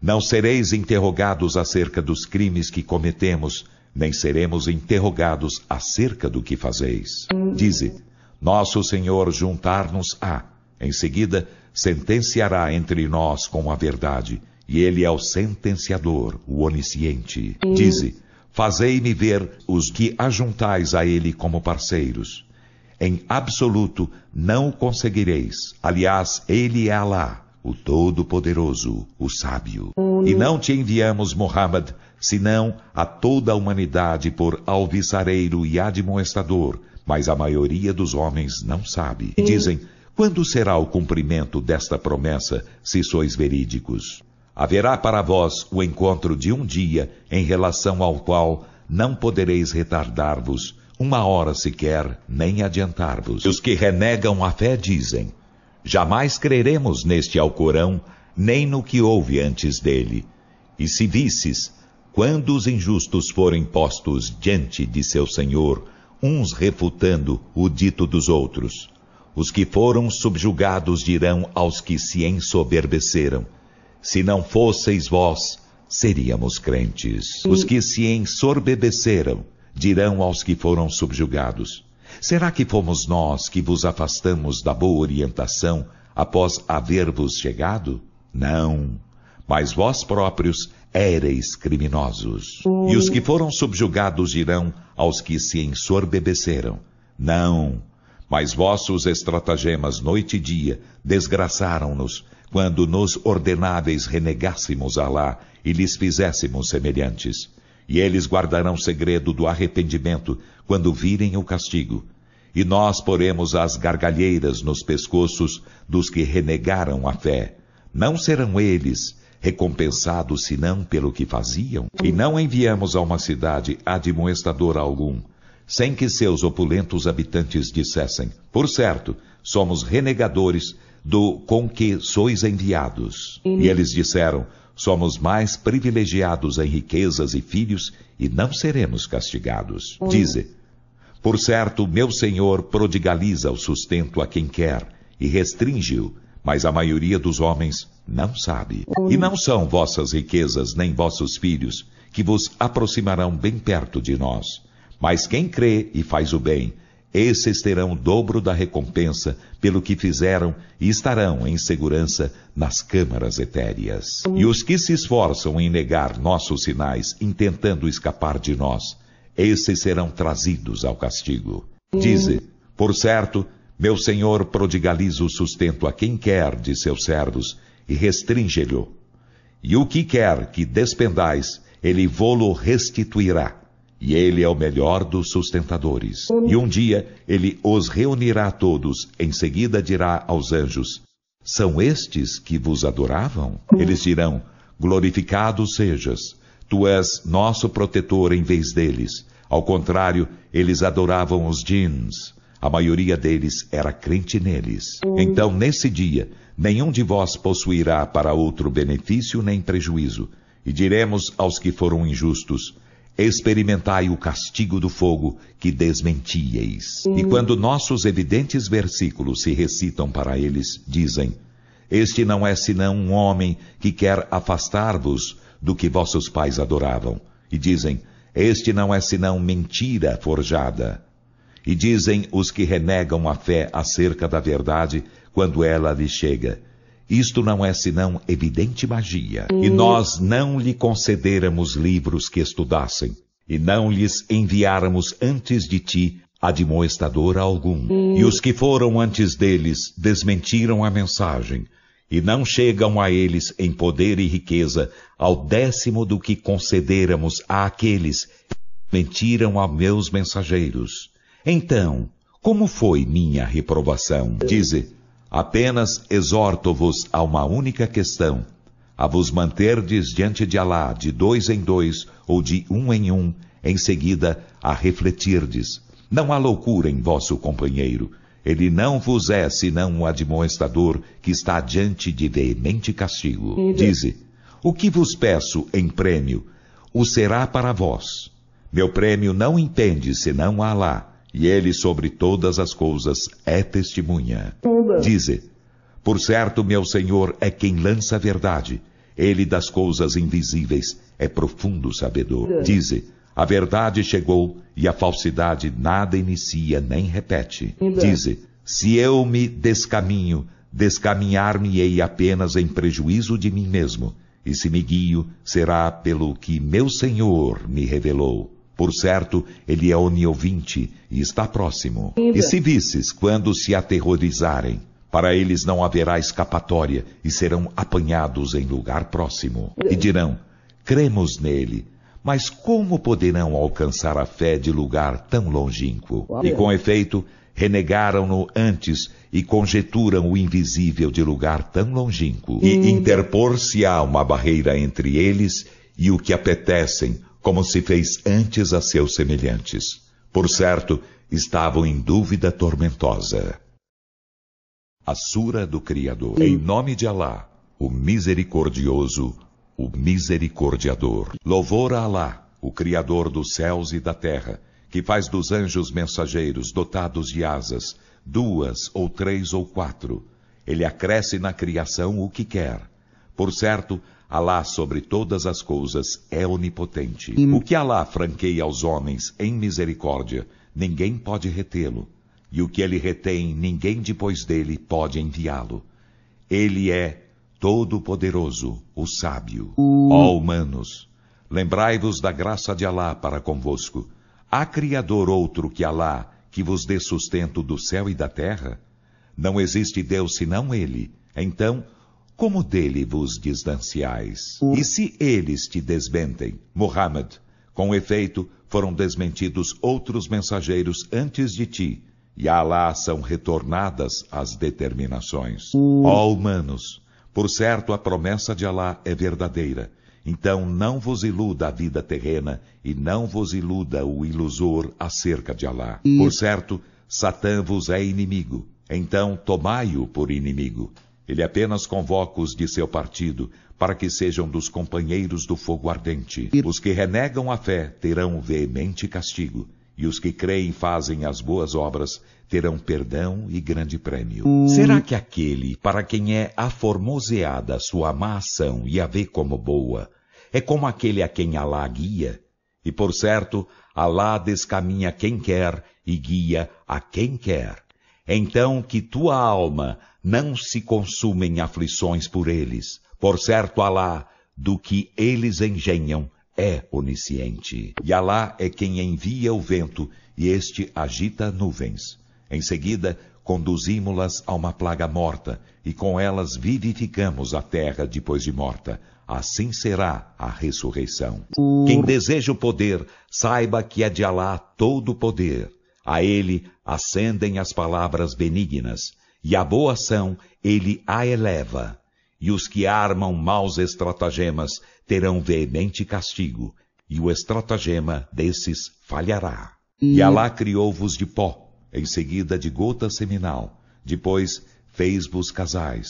não sereis interrogados acerca dos crimes que cometemos, nem seremos interrogados acerca do que fazeis. Dize: Nosso Senhor juntar-nos-á. Em seguida, sentenciará entre nós com a verdade, e ele é o sentenciador, o onisciente. Dize: Fazei-me ver os que ajuntais a ele como parceiros. Em absoluto não o conseguireis. Aliás, ele é Alá, o Todo-Poderoso, o Sábio. E não te enviamos, Muhammad, senão a toda a humanidade por alviçareiro e admoestador, mas a maioria dos homens não sabe. E dizem: Quando será o cumprimento desta promessa, se sois verídicos? Haverá para vós o encontro de um dia em relação ao qual não podereis retardar-vos uma hora sequer, nem adiantar-vos. Os que renegam a fé dizem: Jamais creremos neste Alcorão, nem no que houve antes dele. E se visses, quando os injustos forem postos diante de seu Senhor, uns refutando o dito dos outros, os que foram subjugados dirão aos que se ensoberbeceram: Se não fosseis vós, seríamos crentes. Os que se ensoberbeceram dirão aos que foram subjugados: Será que fomos nós que vos afastamos da boa orientação após haver-vos chegado? Não, mas vós próprios éreis criminosos. E os que foram subjugados irão aos que se ensorbebeceram: Não, mas vossos estratagemas noite e dia desgraçaram-nos quando nos ordenáveis renegássemos a lá e lhes fizéssemos semelhantes. E eles guardarão segredo do arrependimento quando virem o castigo. E nós poremos as gargalheiras nos pescoços dos que renegaram a fé. Não serão eles recompensados senão pelo que faziam? E não enviamos a uma cidade admoestador algum, sem que seus opulentos habitantes dissessem: Por certo, somos renegadores do com que sois enviados. E eles disseram: Somos mais privilegiados em riquezas e filhos e não seremos castigados. Dize: Por certo, meu Senhor prodigaliza o sustento a quem quer e restringe-o, mas a maioria dos homens não sabe. E não são vossas riquezas nem vossos filhos que vos aproximarão bem perto de nós. Mas quem crê e faz o bem, esses terão o dobro da recompensa pelo que fizeram e estarão em segurança nas câmaras etéreas. E os que se esforçam em negar nossos sinais, intentando escapar de nós, esses serão trazidos ao castigo. Dize, por certo, meu Senhor prodigaliza o sustento a quem quer de seus servos e restringe-lhe. E o que quer que despendais, ele vô-lo restituirá. E ele é o melhor dos sustentadores. E um dia ele os reunirá todos, em seguida dirá aos anjos: São estes que vos adoravam? Eles dirão: Glorificado sejas, tu és nosso protetor em vez deles. Ao contrário, eles adoravam os jins A maioria deles era crente neles. Então, nesse dia, nenhum de vós possuirá para outro benefício nem prejuízo. E diremos aos que foram injustos: experimentai o castigo do fogo que desmentieis. E hum. quando nossos evidentes versículos se recitam para eles, dizem: Este não é senão um homem que quer afastar-vos do que vossos pais adoravam. E dizem: Este não é senão mentira forjada. E dizem os que renegam a fé acerca da verdade quando ela lhes chega: isto não é senão evidente magia, e nós não lhe concederamos livros que estudassem, e não lhes enviáramos antes de ti admoestador algum. E os que foram antes deles desmentiram a mensagem, e não chegam a eles em poder e riqueza ao décimo do que concederamos àqueles que mentiram a meus mensageiros. Então, como foi minha reprovação? Dize, Apenas exorto-vos a uma única questão, a vos manterdes diante de Alá de dois em dois ou de um em um, em seguida a refletirdes. Não há loucura em vosso companheiro. Ele não vos é senão o admoestador que está diante de veemente castigo. Dize: O que vos peço em prêmio, o será para vós. Meu prêmio não entende senão a Alá e ele sobre todas as coisas é testemunha. Dize: Por certo, meu Senhor é quem lança a verdade. Ele das coisas invisíveis é profundo sabedor. Dize: A verdade chegou e a falsidade nada inicia nem repete. Dize: Se eu me descaminho, descaminhar-me-ei apenas em prejuízo de mim mesmo. E se me guio, será pelo que meu Senhor me revelou. Por certo, ele é oniovinte e está próximo. E se visses quando se aterrorizarem, para eles não haverá escapatória e serão apanhados em lugar próximo. E dirão: cremos nele. Mas como poderão alcançar a fé de lugar tão longínquo? E com efeito, renegaram-no antes e conjeturam o invisível de lugar tão longínquo. E interpor-se-á uma barreira entre eles e o que apetecem como se fez antes a seus semelhantes. Por certo, estavam em dúvida tormentosa. A Sura do Criador. Em nome de Alá, o Misericordioso, o Misericordiador. Louvor a Alá, o Criador dos céus e da terra, que faz dos anjos mensageiros dotados de asas, duas ou três ou quatro. Ele acresce na criação o que quer. Por certo, Alá sobre todas as coisas é onipotente. O que Alá franqueia aos homens em misericórdia, ninguém pode retê-lo. E o que ele retém, ninguém depois dele pode enviá-lo. Ele é todo-poderoso, o sábio. Ó humanos, lembrai-vos da graça de Alá para convosco. Há criador outro que Alá, que vos dê sustento do céu e da terra? Não existe Deus senão ele. Então, como dele vos distanciais? E se eles te desmentem, Muhammad, com efeito, foram desmentidos outros mensageiros antes de ti, e a Alá são retornadas as determinações. Ó humanos, por certo a promessa de Alá é verdadeira. Então não vos iluda a vida terrena e não vos iluda o ilusor acerca de Alá. Por certo, Satã vos é inimigo. Então tomai-o por inimigo. Ele apenas convoca os de seu partido para que sejam dos companheiros do fogo ardente. Os que renegam a fé terão veemente castigo, e os que creem e fazem as boas obras terão perdão e grande prêmio. Será que aquele para quem é aformoseada sua má ação e a vê como boa, é como aquele a quem Alá guia? E por certo, Alá descaminha quem quer e guia a quem quer. Então que tua alma não se consuma em aflições por eles. Por certo, Alá, do que eles engenham, é onisciente. E Alá é quem envia o vento, e este agita nuvens. Em seguida, conduzímo las a uma plaga morta, e com elas vivificamos a terra depois de morta. Assim será a ressurreição. Quem deseja o poder, saiba que é de Alá todo o poder. A ele ascendem as palavras benignas, e a boa ação ele a eleva. E os que armam maus estratagemas terão veemente castigo, e o estratagema desses falhará. E hum. Alá criou-vos de pó, em seguida de gota seminal, depois fez-vos casais.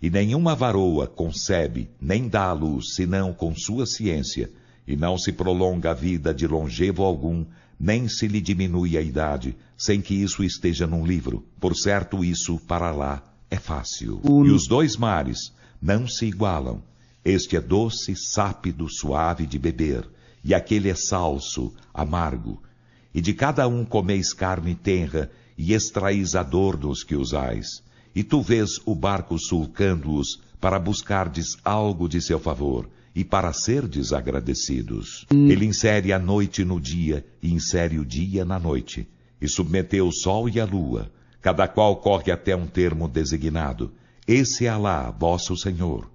E nenhuma varoa concebe, nem dá à luz, senão com sua ciência, e não se prolonga a vida de longevo algum, nem se lhe diminui a idade, sem que isso esteja num livro. Por certo, isso para lá é fácil. Um... E os dois mares não se igualam. Este é doce, sápido, suave de beber, e aquele é salso, amargo. E de cada um comeis carne tenra, e extraís a dor dos que usais. E tu vês o barco sulcando-os, para buscardes algo de seu favor e para ser desagradecidos. Hum. Ele insere a noite no dia e insere o dia na noite, e submeteu o sol e a lua, cada qual corre até um termo designado. Esse é Alá, vosso Senhor.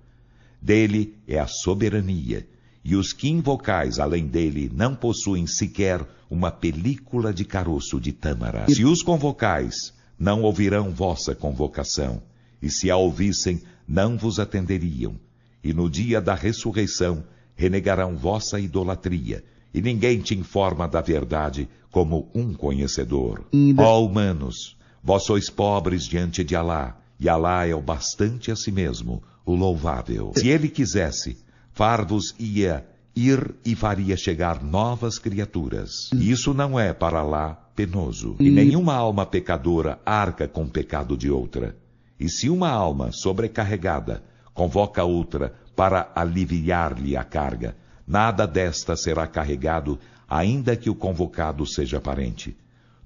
Dele é a soberania, e os que invocais além dele não possuem sequer uma película de caroço de tâmara. Se os convocais, não ouvirão vossa convocação, e se a ouvissem, não vos atenderiam e no dia da ressurreição renegarão vossa idolatria, e ninguém te informa da verdade como um conhecedor. Ó humanos, vós sois pobres diante de Alá, e Alá é o bastante a si mesmo, o louvável. Se ele quisesse, far-vos-ia ir e faria chegar novas criaturas. Hum. E isso não é para Alá penoso. E nenhuma alma pecadora arca com o pecado de outra. E se uma alma sobrecarregada convoca outra para aliviar-lhe a carga. Nada desta será carregado, ainda que o convocado seja parente.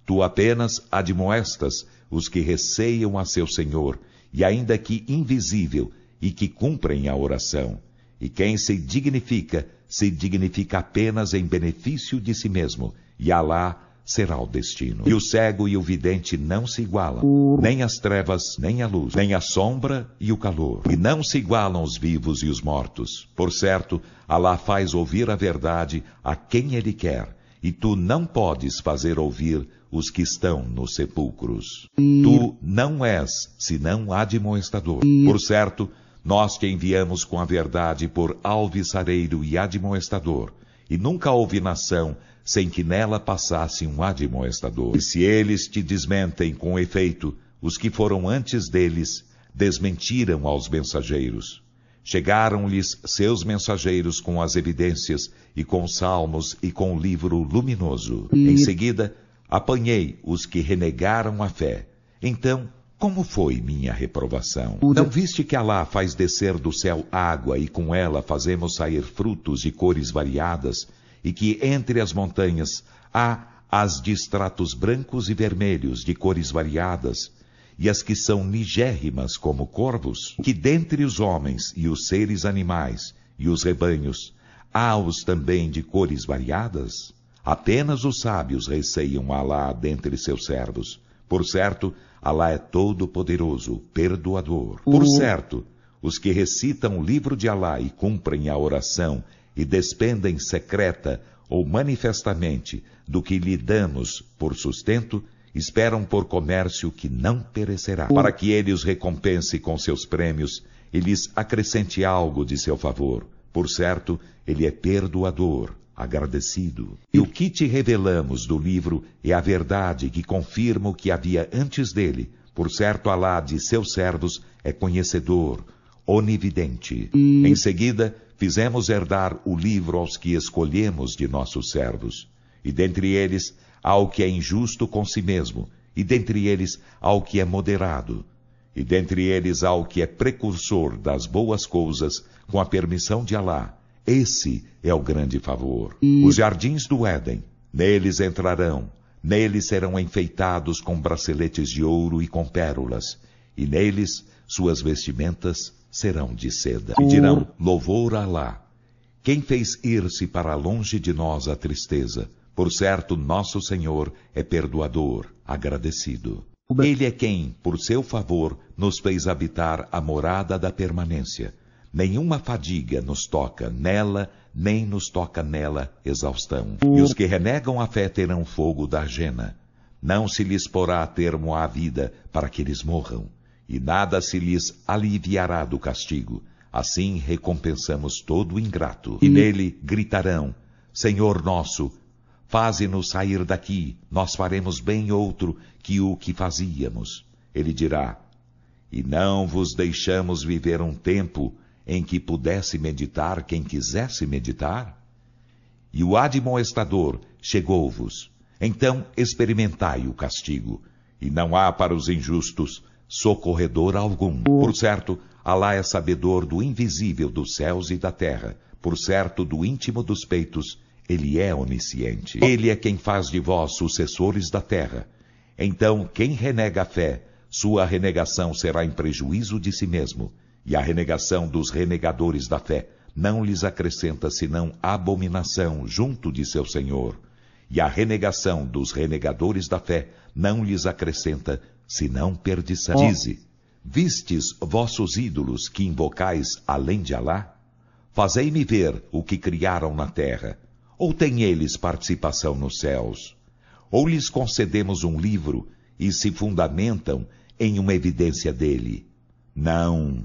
Tu apenas admoestas os que receiam a seu Senhor, e ainda que invisível, e que cumprem a oração. E quem se dignifica, se dignifica apenas em benefício de si mesmo, e Alá será o destino. E o cego e o vidente não se igualam, nem as trevas, nem a luz, nem a sombra e o calor. E não se igualam os vivos e os mortos. Por certo, Alá faz ouvir a verdade a quem Ele quer, e tu não podes fazer ouvir os que estão nos sepulcros. Tu não és, senão admoestador. Por certo, nós te enviamos com a verdade por alvissareiro e admoestador, e nunca houve nação sem que nela passasse um admoestador. E se eles te desmentem com efeito, os que foram antes deles desmentiram aos mensageiros. Chegaram-lhes seus mensageiros com as evidências, e com salmos, e com o livro luminoso. Em seguida, apanhei os que renegaram a fé. Então, como foi minha reprovação? Não viste que Alá faz descer do céu água e com ela fazemos sair frutos de cores variadas e que entre as montanhas há as de estratos brancos e vermelhos, de cores variadas, e as que são nigérrimas como corvos, que dentre os homens e os seres animais e os rebanhos há os também de cores variadas? Apenas os sábios receiam Alá dentre seus servos. Por certo, Alá é todo-poderoso, perdoador. Por certo, os que recitam o livro de Alá e cumprem a oração e despendem secreta ou manifestamente do que lhe damos por sustento, esperam por comércio que não perecerá, para que ele os recompense com seus prêmios e lhes acrescente algo de seu favor. Por certo, ele é perdoador, agradecido. E o que te revelamos do livro é a verdade que confirma o que havia antes dele. Por certo, Alá de seus servos é conhecedor, onividente. Em seguida, fizemos herdar o livro aos que escolhemos de nossos servos, e dentre eles ao que é injusto com si mesmo, e dentre eles ao que é moderado, e dentre eles ao que é precursor das boas coisas, com a permissão de Alá. Esse é o grande favor. Os jardins do Éden, neles entrarão, neles serão enfeitados com braceletes de ouro e com pérolas, e neles suas vestimentas serão de seda. E dirão: Louvor a Alá. Quem fez ir-se para longe de nós a tristeza? Por certo, nosso Senhor é perdoador, agradecido. Ele é quem, por seu favor, nos fez habitar a morada da permanência. Nenhuma fadiga nos toca nela, nem nos toca nela exaustão. E os que renegam a fé terão fogo da jena. Não se lhes porá termo à vida para que eles morram e nada se lhes aliviará do castigo. Assim recompensamos todo o ingrato. E nele gritarão: Senhor nosso, faze-nos sair daqui, nós faremos bem outro que o que fazíamos. Ele dirá: E não vos deixamos viver um tempo em que pudesse meditar quem quisesse meditar? E o admoestador chegou-vos. Então experimentai o castigo, e não há para os injustos socorredor algum. Por certo, Alá é sabedor do invisível dos céus e da terra, por certo, do íntimo dos peitos, ele é onisciente. Ele é quem faz de vós sucessores da terra. Então, quem renega a fé, sua renegação será em prejuízo de si mesmo, e a renegação dos renegadores da fé não lhes acrescenta senão abominação junto de seu Senhor, e a renegação dos renegadores da fé não lhes acrescenta senão perdição. Dize, vistes vossos ídolos que invocais além de Alá? Fazei-me ver o que criaram na terra, ou têm eles participação nos céus? Ou lhes concedemos um livro e se fundamentam em uma evidência dele? Não!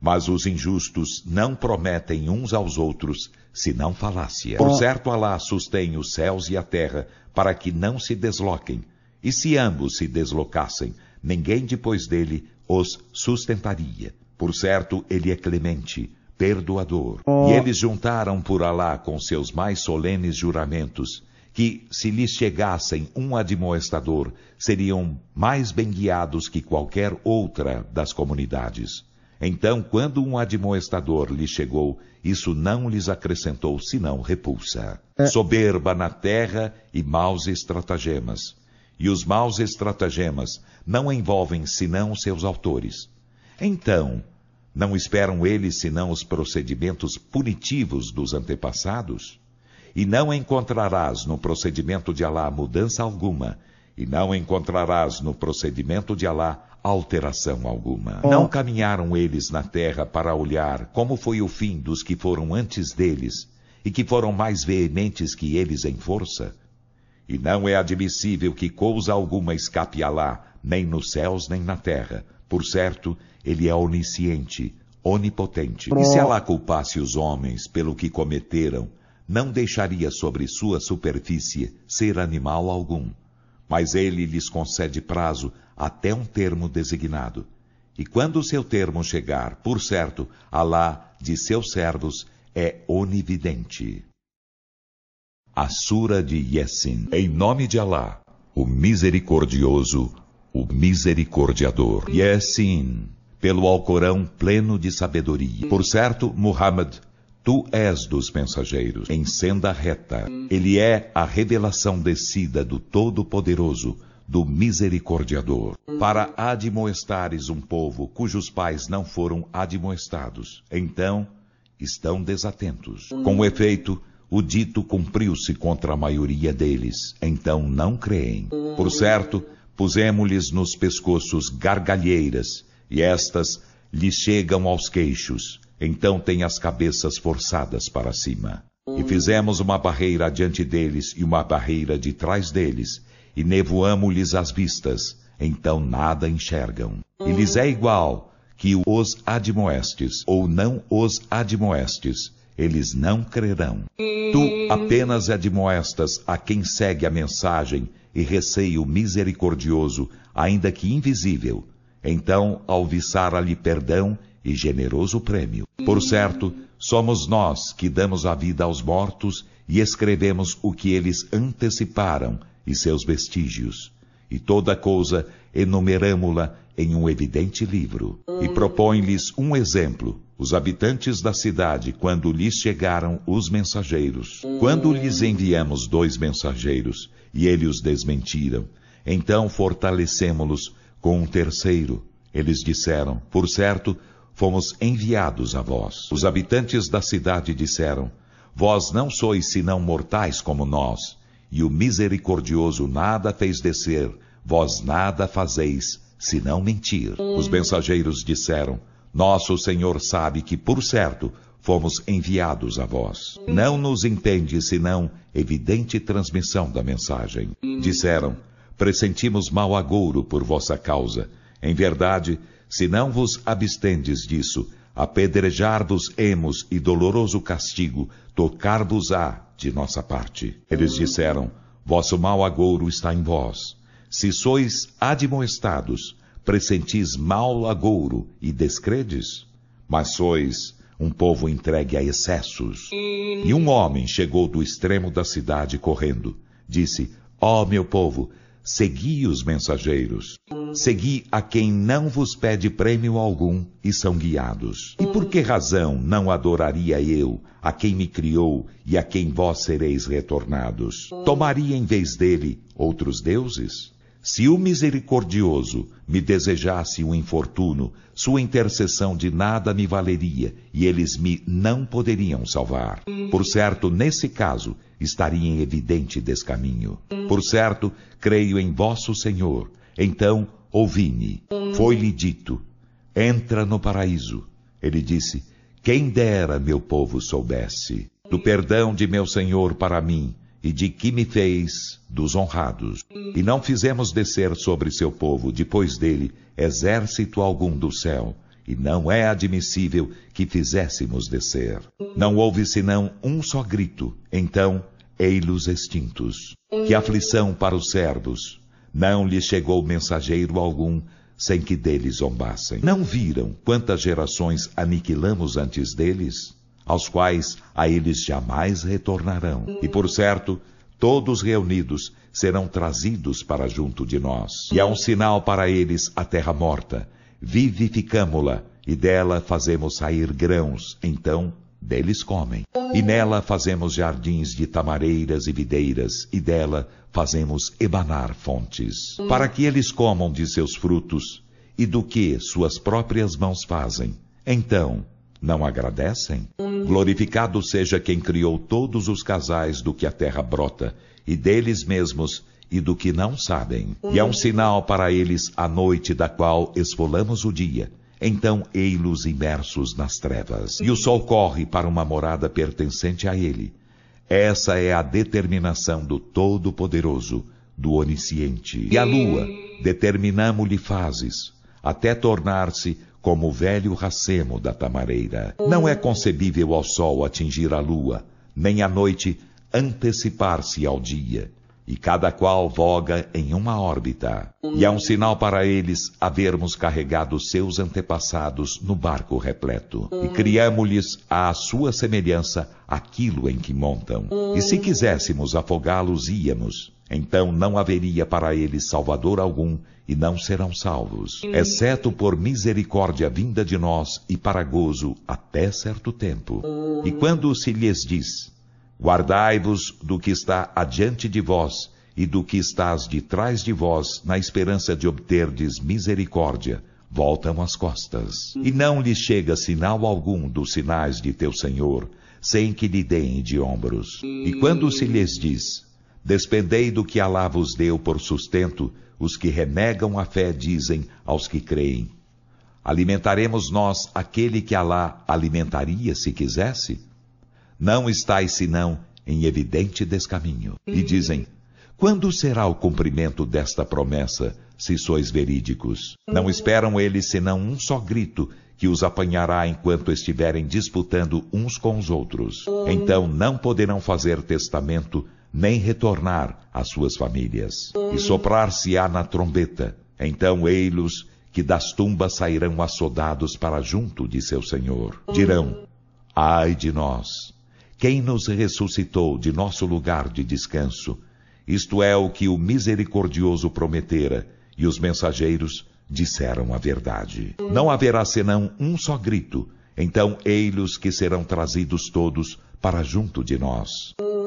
Mas os injustos não prometem uns aos outros, se não falácia. Por certo, Alá sustém os céus e a terra, para que não se desloquem, e se ambos se deslocassem, ninguém depois dele os sustentaria. Por certo, ele é clemente, perdoador. Oh. E eles juntaram por Alá com seus mais solenes juramentos que, se lhes chegassem um admoestador, seriam mais bem guiados que qualquer outra das comunidades. Então, quando um admoestador lhe chegou, isso não lhes acrescentou senão repulsa. É. Soberba na terra e maus estratagemas e os maus estratagemas não envolvem senão seus autores. Então, não esperam eles senão os procedimentos punitivos dos antepassados? E não encontrarás no procedimento de Alá mudança alguma, e não encontrarás no procedimento de Alá alteração alguma. Não caminharam eles na terra para olhar como foi o fim dos que foram antes deles, e que foram mais veementes que eles em força? E não é admissível que cousa alguma escape a lá, nem nos céus nem na terra. Por certo, ele é onisciente, onipotente. E se Alá culpasse os homens pelo que cometeram, não deixaria sobre sua superfície ser animal algum. Mas ele lhes concede prazo até um termo designado. E quando o seu termo chegar, por certo, Alá, de seus servos, é onividente a Sura de Yesin. Em nome de Alá, o Misericordioso, o Misericordiador. Yesin, pelo Alcorão pleno de sabedoria. Por certo, Muhammad, tu és dos mensageiros, em senda reta. Ele é a revelação descida do Todo-Poderoso, do Misericordiador, para admoestares um povo cujos pais não foram admoestados. Então, estão desatentos. Com efeito, o dito cumpriu-se contra a maioria deles, então não creem. Por certo, pusemos-lhes nos pescoços gargalheiras, e estas lhes chegam aos queixos, então têm as cabeças forçadas para cima. E fizemos uma barreira diante deles e uma barreira de trás deles, e nevoamos-lhes as vistas, então nada enxergam. E lhes é igual que os admoestes ou não os admoestes, eles não crerão. Tu apenas admoestas a quem segue a mensagem e receio misericordioso, ainda que invisível. Então alviçara-lhe perdão e generoso prêmio. Por certo, somos nós que damos a vida aos mortos e escrevemos o que eles anteciparam e seus vestígios. E toda coisa enumeramo-la em um evidente livro, e propõe-lhes um exemplo, os habitantes da cidade, quando lhes chegaram os mensageiros. Quando lhes enviamos dois mensageiros, e eles os desmentiram, então fortalecemos-los com um terceiro. Eles disseram, por certo, fomos enviados a vós. Os habitantes da cidade disseram, vós não sois senão mortais como nós, e o misericordioso nada fez descer, vós nada fazeis, se não mentir. Os mensageiros disseram: Nosso Senhor sabe que, por certo, fomos enviados a vós. Não nos entende senão evidente transmissão da mensagem. Disseram: Pressentimos mau agouro por vossa causa. Em verdade, se não vos abstendes disso, apedrejar-vos-emos e doloroso castigo tocar-vos-á de nossa parte. Eles disseram: Vosso mau agouro está em vós. Se sois admoestados, pressentis mau agouro e descredes, mas sois um povo entregue a excessos. E um homem chegou do extremo da cidade correndo. Disse: Ó oh, meu povo, segui os mensageiros. Segui a quem não vos pede prêmio algum e são guiados. E por que razão não adoraria eu a quem me criou e a quem vós sereis retornados? Tomaria em vez dele outros deuses? Se o misericordioso me desejasse um infortuno, sua intercessão de nada me valeria e eles me não poderiam salvar. Por certo, nesse caso, estaria em evidente descaminho. Por certo, creio em vosso Senhor. Então, ouvi-me. Foi-lhe dito: Entra no paraíso. Ele disse: Quem dera meu povo soubesse do perdão de meu Senhor para mim e de que me fez dos honrados. E não fizemos descer sobre seu povo, depois dele, exército algum do céu, e não é admissível que fizéssemos descer. Não houve senão um só grito, então, ei-los extintos. Que aflição para os servos! Não lhe chegou mensageiro algum, sem que deles zombassem. Não viram quantas gerações aniquilamos antes deles? aos quais a eles jamais retornarão. E por certo, todos reunidos serão trazidos para junto de nós. E há um sinal para eles a terra morta. Vivificamo-la, e dela fazemos sair grãos, então deles comem. E nela fazemos jardins de tamareiras e videiras, e dela fazemos ebanar fontes, para que eles comam de seus frutos e do que suas próprias mãos fazem. Então, não agradecem? Glorificado seja quem criou todos os casais do que a terra brota, e deles mesmos e do que não sabem. E é um sinal para eles a noite da qual esfolamos o dia. Então ei-los imersos nas trevas. E o sol corre para uma morada pertencente a ele. Essa é a determinação do Todo-Poderoso, do Onisciente. E a lua, determinamo-lhe fases, até tornar-se como o velho racemo da tamareira. Não é concebível ao sol atingir a lua, nem à noite antecipar-se ao dia. E cada qual voga em uma órbita. E é um sinal para eles havermos carregado seus antepassados no barco repleto. E criamos-lhes à sua semelhança aquilo em que montam. E se quiséssemos afogá-los, íamos então não haveria para eles salvador algum e não serão salvos, exceto por misericórdia vinda de nós e para gozo até certo tempo. E hum. quando se lhes diz: Guardai-vos do que está adiante de vós e do que estás de trás de vós, na esperança de obterdes misericórdia, voltam as costas. Hum. E não lhes chega sinal algum dos sinais de teu Senhor, sem que lhe deem de ombros. E quando se lhes diz: Despendei do que Alá vos deu por sustento, os que renegam a fé dizem aos que creem. Alimentaremos nós aquele que Alá alimentaria se quisesse? Não estáis senão em evidente descaminho. E dizem: Quando será o cumprimento desta promessa, se sois verídicos? Não esperam eles senão um só grito que os apanhará enquanto estiverem disputando uns com os outros. Então não poderão fazer testamento nem retornar às suas famílias. E soprar-se-á na trombeta, então ei-los que das tumbas sairão assodados para junto de seu Senhor. Dirão: Ai de nós! Quem nos ressuscitou de nosso lugar de descanso? Isto é o que o misericordioso prometera, e os mensageiros disseram a verdade. Não haverá senão um só grito, então ei-los que serão trazidos todos para junto de nós.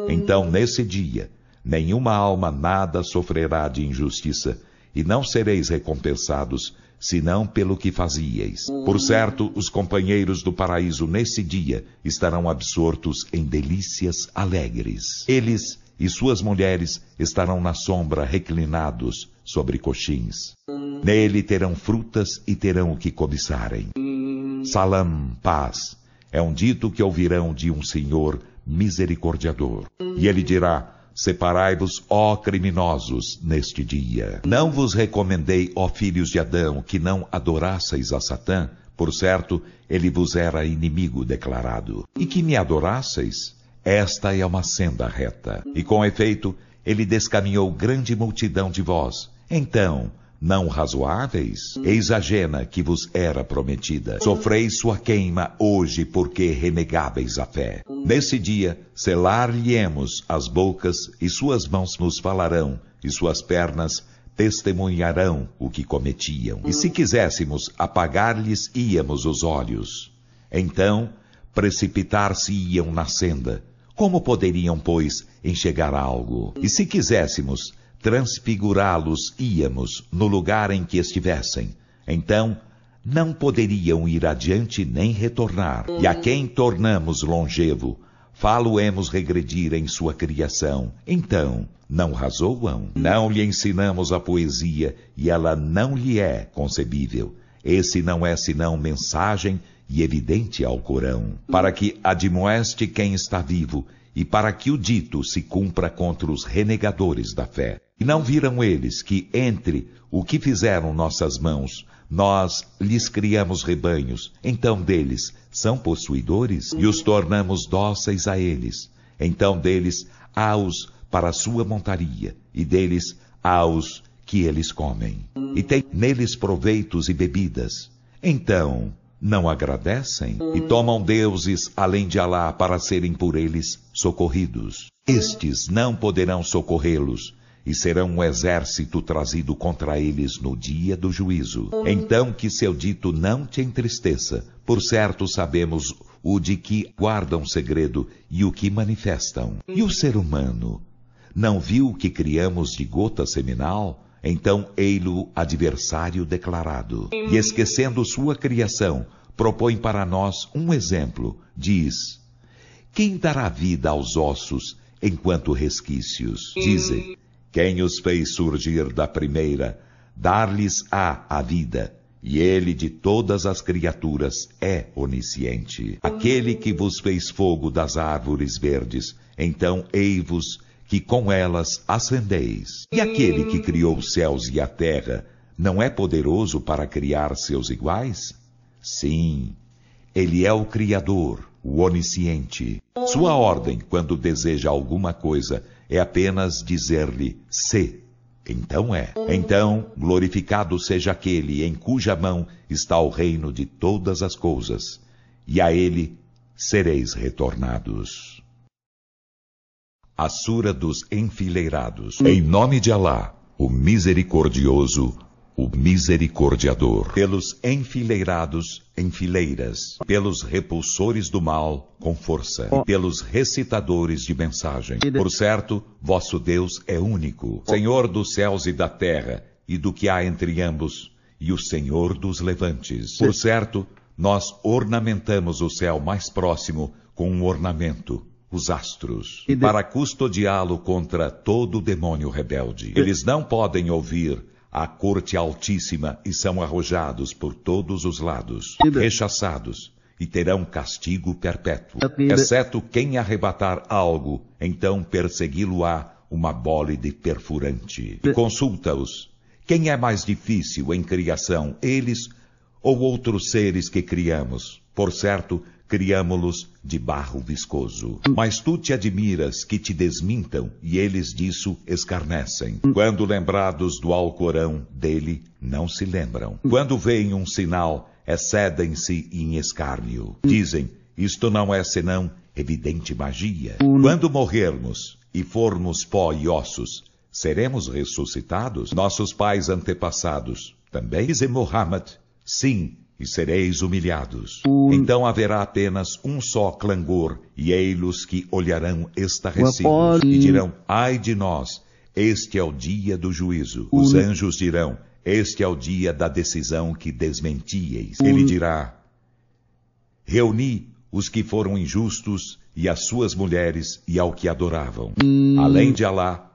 Então, nesse dia, nenhuma alma nada sofrerá de injustiça, e não sereis recompensados, senão pelo que fazieis. Por certo, os companheiros do paraíso nesse dia estarão absortos em delícias alegres. Eles e suas mulheres estarão na sombra reclinados sobre coxins. Nele terão frutas e terão o que cobiçarem. Hum. Salam, paz, é um dito que ouvirão de um senhor misericordiador. E ele dirá: Separai-vos, ó criminosos, neste dia. Não vos recomendei, ó filhos de Adão, que não adorasseis a Satã. Por certo, ele vos era inimigo declarado. E que me adorasseis? Esta é uma senda reta. E com efeito, ele descaminhou grande multidão de vós. Então, não razoáveis? Eis a jena que vos era prometida. Sofreis sua queima hoje, porque renegáveis a fé. Nesse dia, selar-lhe-emos as bocas, e suas mãos nos falarão, e suas pernas testemunharão o que cometiam. E se quiséssemos, apagar-lhes íamos os olhos. Então, precipitar-se-iam na senda. Como poderiam, pois, enxergar algo? E se quiséssemos, transfigurá-los íamos no lugar em que estivessem. Então, não poderiam ir adiante nem retornar. E a quem tornamos longevo, faloemos regredir em sua criação. Então, não razoam? Não lhe ensinamos a poesia e ela não lhe é concebível. Esse não é senão mensagem e evidente ao Corão, para que admoeste quem está vivo e para que o dito se cumpra contra os renegadores da fé. E não viram eles que, entre o que fizeram nossas mãos, nós lhes criamos rebanhos, então deles são possuidores e os tornamos dóceis a eles. Então deles há-os para sua montaria, e deles há-os que eles comem. E tem neles proveitos e bebidas. Então, não agradecem e tomam deuses além de Alá para serem por eles socorridos. Estes não poderão socorrê-los e serão um exército trazido contra eles no dia do juízo. Então que seu dito não te entristeça, por certo sabemos o de que guardam segredo e o que manifestam. E o ser humano não viu que criamos de gota seminal? Então ei-lo adversário declarado. E esquecendo sua criação, propõe para nós um exemplo. Diz: Quem dará vida aos ossos enquanto resquícios? Dizem: Quem os fez surgir da primeira, dar-lhes-á a vida. E ele de todas as criaturas é onisciente. Aquele que vos fez fogo das árvores verdes, então ei-vos que com elas ascendeis. E aquele que criou os céus e a terra não é poderoso para criar seus iguais? Sim, ele é o Criador, o Onisciente. Sua ordem, quando deseja alguma coisa, é apenas dizer-lhe: se. Então é. Então, glorificado seja aquele em cuja mão está o reino de todas as coisas, e a ele sereis retornados. A Sura dos Enfileirados. Em nome de Alá, o Misericordioso, o Misericordiador. Pelos enfileirados em fileiras. Pelos repulsores do mal com força. Oh. Pelos recitadores de mensagem. Por certo, vosso Deus é único, oh. Senhor dos céus e da terra, e do que há entre ambos, e o Senhor dos levantes. Por certo, nós ornamentamos o céu mais próximo com um ornamento os astros para custodiá-lo contra todo demônio rebelde. Eles não podem ouvir a corte altíssima e são arrojados por todos os lados, rechaçados e terão castigo perpétuo, exceto quem arrebatar algo, então persegui-lo-á uma bólide perfurante. Consulta-os. Quem é mais difícil em criação, eles ou outros seres que criamos? Por certo, criámo-los de barro viscoso. Mas tu te admiras que te desmintam e eles disso escarnecem. Quando lembrados do Alcorão, dele não se lembram. Quando veem um sinal, excedem-se em escárnio. Dizem: Isto não é senão evidente magia. Quando morrermos e formos pó e ossos, seremos ressuscitados? Nossos pais antepassados também? Dizem Muhammad: Sim e sereis humilhados. Então haverá apenas um só clangor, e ei-los que olharão estarrecidos e dirão: Ai de nós! Este é o dia do juízo. Os anjos dirão: Este é o dia da decisão que desmentieis. Ele dirá: Reuni os que foram injustos e as suas mulheres e ao que adoravam, além de Alá,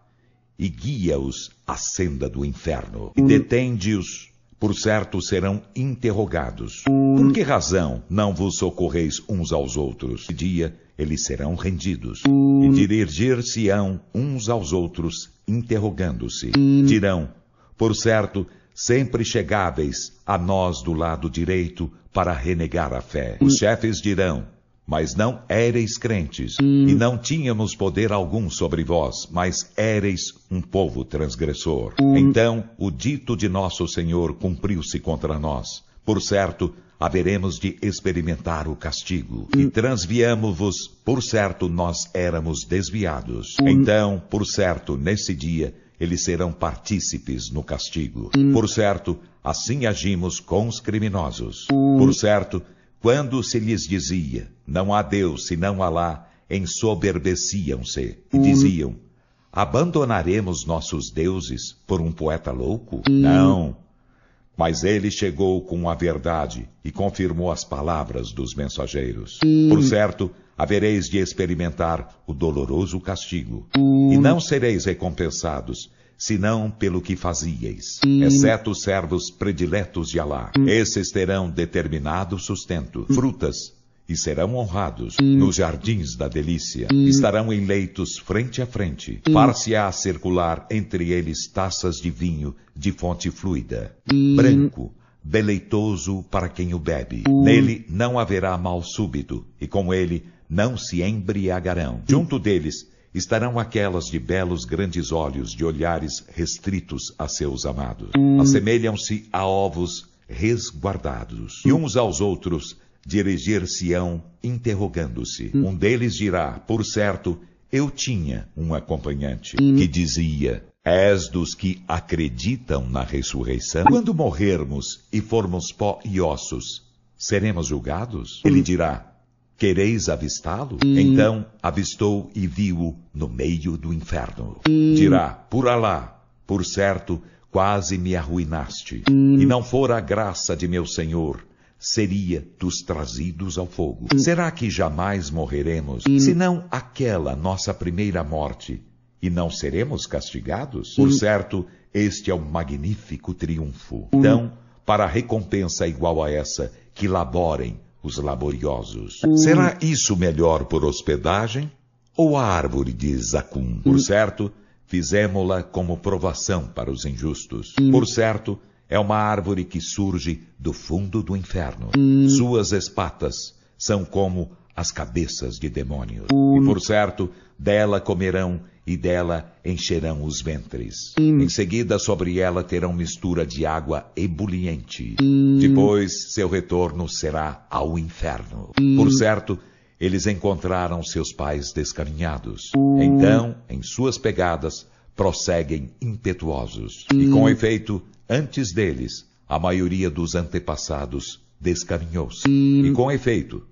e guia-os à senda do inferno, e detende-os por certo serão interrogados. Por que razão não vos socorreis uns aos outros? De dia eles serão rendidos, e dirigir-se-ão uns aos outros, interrogando-se. Dirão, por certo, sempre chegáveis a nós do lado direito para renegar a fé. Os chefes dirão, mas não éreis crentes, e hum. não tínhamos poder algum sobre vós, mas éreis um povo transgressor. Hum. Então o dito de nosso Senhor cumpriu-se contra nós. Por certo, haveremos de experimentar o castigo. E hum. transviamos-vos, por certo, nós éramos desviados. Então, por certo, nesse dia, eles serão partícipes no castigo. Por certo, assim agimos com os criminosos. Por certo, quando se lhes dizia, não há Deus senão Alá, ensoberbeciam-se e hum. diziam, abandonaremos nossos deuses por um poeta louco? Hum. Não. Mas ele chegou com a verdade e confirmou as palavras dos mensageiros. Hum. Por certo, havereis de experimentar o doloroso castigo, e não sereis recompensados senão pelo que fazíeis, exceto os servos prediletos de Alá. Esses terão determinado sustento, frutas, e serão honrados nos jardins da delícia. Estarão em leitos frente a frente. Far-se-á circular entre eles taças de vinho de fonte fluida, branco, deleitoso para quem o bebe. Nele não haverá mal súbito, e com ele não se embriagarão. Junto deles estarão aquelas de belos grandes olhos, de olhares restritos a seus amados. Hum. Assemelham-se a ovos resguardados, e uns aos outros dirigir-se-ão interrogando-se. Hum. Um deles dirá, por certo, eu tinha um acompanhante hum. que dizia: És dos que acreditam na ressurreição? Quando morrermos e formos pó e ossos, seremos julgados? Ele dirá: Quereis avistá-lo? Hum. Então avistou e viu-o no meio do inferno. Hum. Dirá: Por Alá, por certo, quase me arruinaste. Hum. E não fora a graça de meu Senhor, seria dos trazidos ao fogo. Será que jamais morreremos, senão aquela nossa primeira morte, e não seremos castigados? Por certo, este é um magnífico triunfo. Então, para recompensa igual a essa, que laborem os laboriosos. Hum. Será isso melhor por hospedagem ou a árvore de Zacum? Por hum. certo, fizemos la como provação para os injustos. Hum. Por certo, é uma árvore que surge do fundo do inferno. Suas espatas são como as cabeças de demônios. E por certo, dela comerão e dela encherão os ventres. Em seguida, sobre ela terão mistura de água ebuliente. Depois, seu retorno será ao inferno. Por certo, eles encontraram seus pais descaminhados. Então, em suas pegadas, prosseguem impetuosos. E com efeito, antes deles, a maioria dos antepassados descaminhou-se. E com efeito,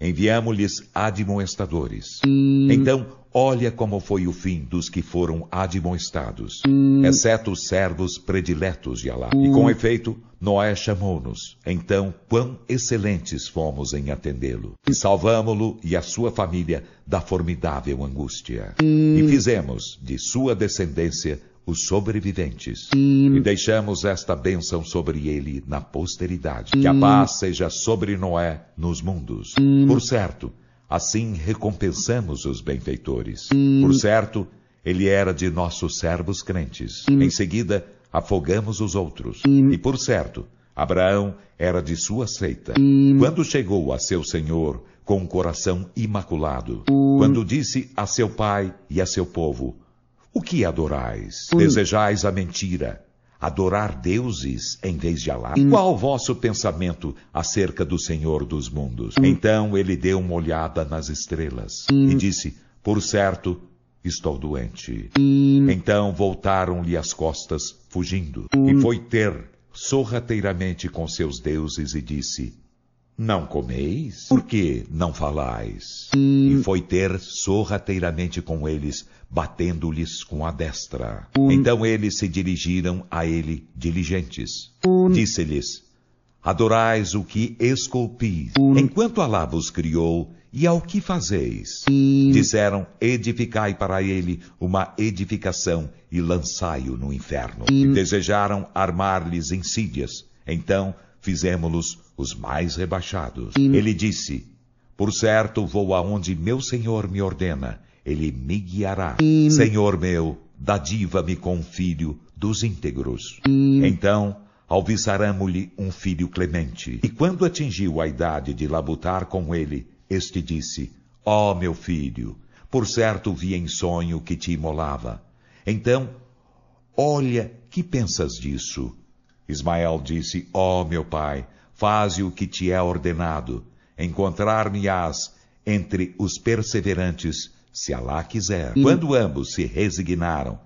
Enviamos-lhes admoestadores. Hum. Então, olha como foi o fim dos que foram admoestados, hum. exceto os servos prediletos de Alá. E hum. com efeito, Noé chamou-nos. Então, quão excelentes fomos em atendê-lo. E salvamo-lo e a sua família da formidável angústia. E fizemos de sua descendência os sobreviventes. E deixamos esta bênção sobre ele na posteridade. Que a paz seja sobre Noé nos mundos. Por certo, assim recompensamos os benfeitores. Por certo, ele era de nossos servos crentes. Em seguida, afogamos os outros. E por certo, Abraão era de sua seita. Quando chegou a seu senhor com o um coração imaculado, quando disse a seu pai e a seu povo: o que adorais? Hum. Desejais a mentira? Adorar deuses em vez de Alá? Hum. Qual o vosso pensamento acerca do Senhor dos mundos? Hum. Então ele deu uma olhada nas estrelas e disse: Por certo, estou doente. Então voltaram-lhe as costas, fugindo, e foi ter sorrateiramente com seus deuses e disse: não comeis? Por que não falais? E foi ter sorrateiramente com eles, batendo-lhes com a destra. Então eles se dirigiram a ele diligentes. Disse-lhes: Adorais o que esculpis, enquanto Alá vos criou, e ao que fazeis? Disseram: Edificai para ele uma edificação e lançai-o no inferno. Desejaram armar-lhes insídias, então fizemos-los os mais rebaixados. Ele disse: Por certo, vou aonde meu senhor me ordena ele me guiará. Senhor meu, dadiva-me com um filho dos íntegros. Então, alviçaramo-lhe um filho clemente. E quando atingiu a idade de labutar com ele, este disse, Ó oh, meu filho, por certo vi em sonho que te imolava. Então, olha, que pensas disso? Ismael disse, Ó oh, meu pai, faze o que te é ordenado. Encontrar-me-ás entre os perseverantes se Alá quiser. Quando ambos se resignaram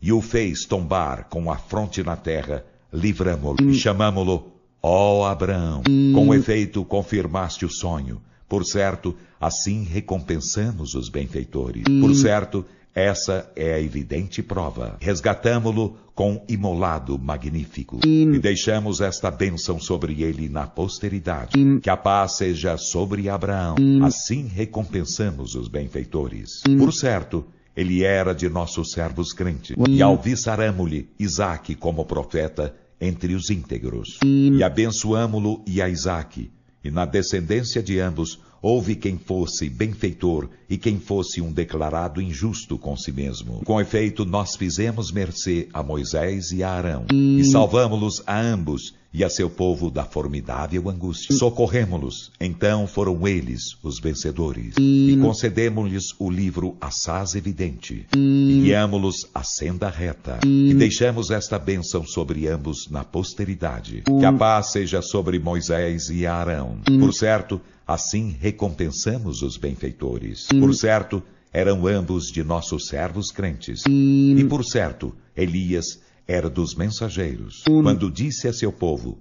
e o fez tombar com a fronte na terra, livramo-lo e chamamo-lo, ó oh, Abraão, com efeito confirmaste o sonho. Por certo, assim recompensamos os benfeitores. Por certo, essa é a evidente prova. Resgatámo-lo com imolado magnífico. E deixamos esta bênção sobre ele na posteridade. Que a paz seja sobre Abraão. Assim recompensamos os benfeitores. Por certo, ele era de nossos servos crentes. E alviçaramo-lhe Isaac como profeta entre os íntegros. E abençoamo-lo e a Isaac E na descendência de ambos, Houve quem fosse benfeitor e quem fosse um declarado injusto com si mesmo. Com efeito, nós fizemos mercê a Moisés e a Arão, e hum. salvamos-los a ambos e a seu povo da formidável angústia. Hum. Socorremos-los, então foram eles os vencedores, hum. e concedemos-lhes o livro assaz evidente, e guiamos-los a senda reta, e deixamos esta bênção sobre ambos na posteridade. Que a paz seja sobre Moisés e Arão. Por certo, Assim recompensamos os benfeitores. Hum. Por certo, eram ambos de nossos servos crentes. Hum. E por certo, Elias era dos mensageiros. Hum. Quando disse a seu povo: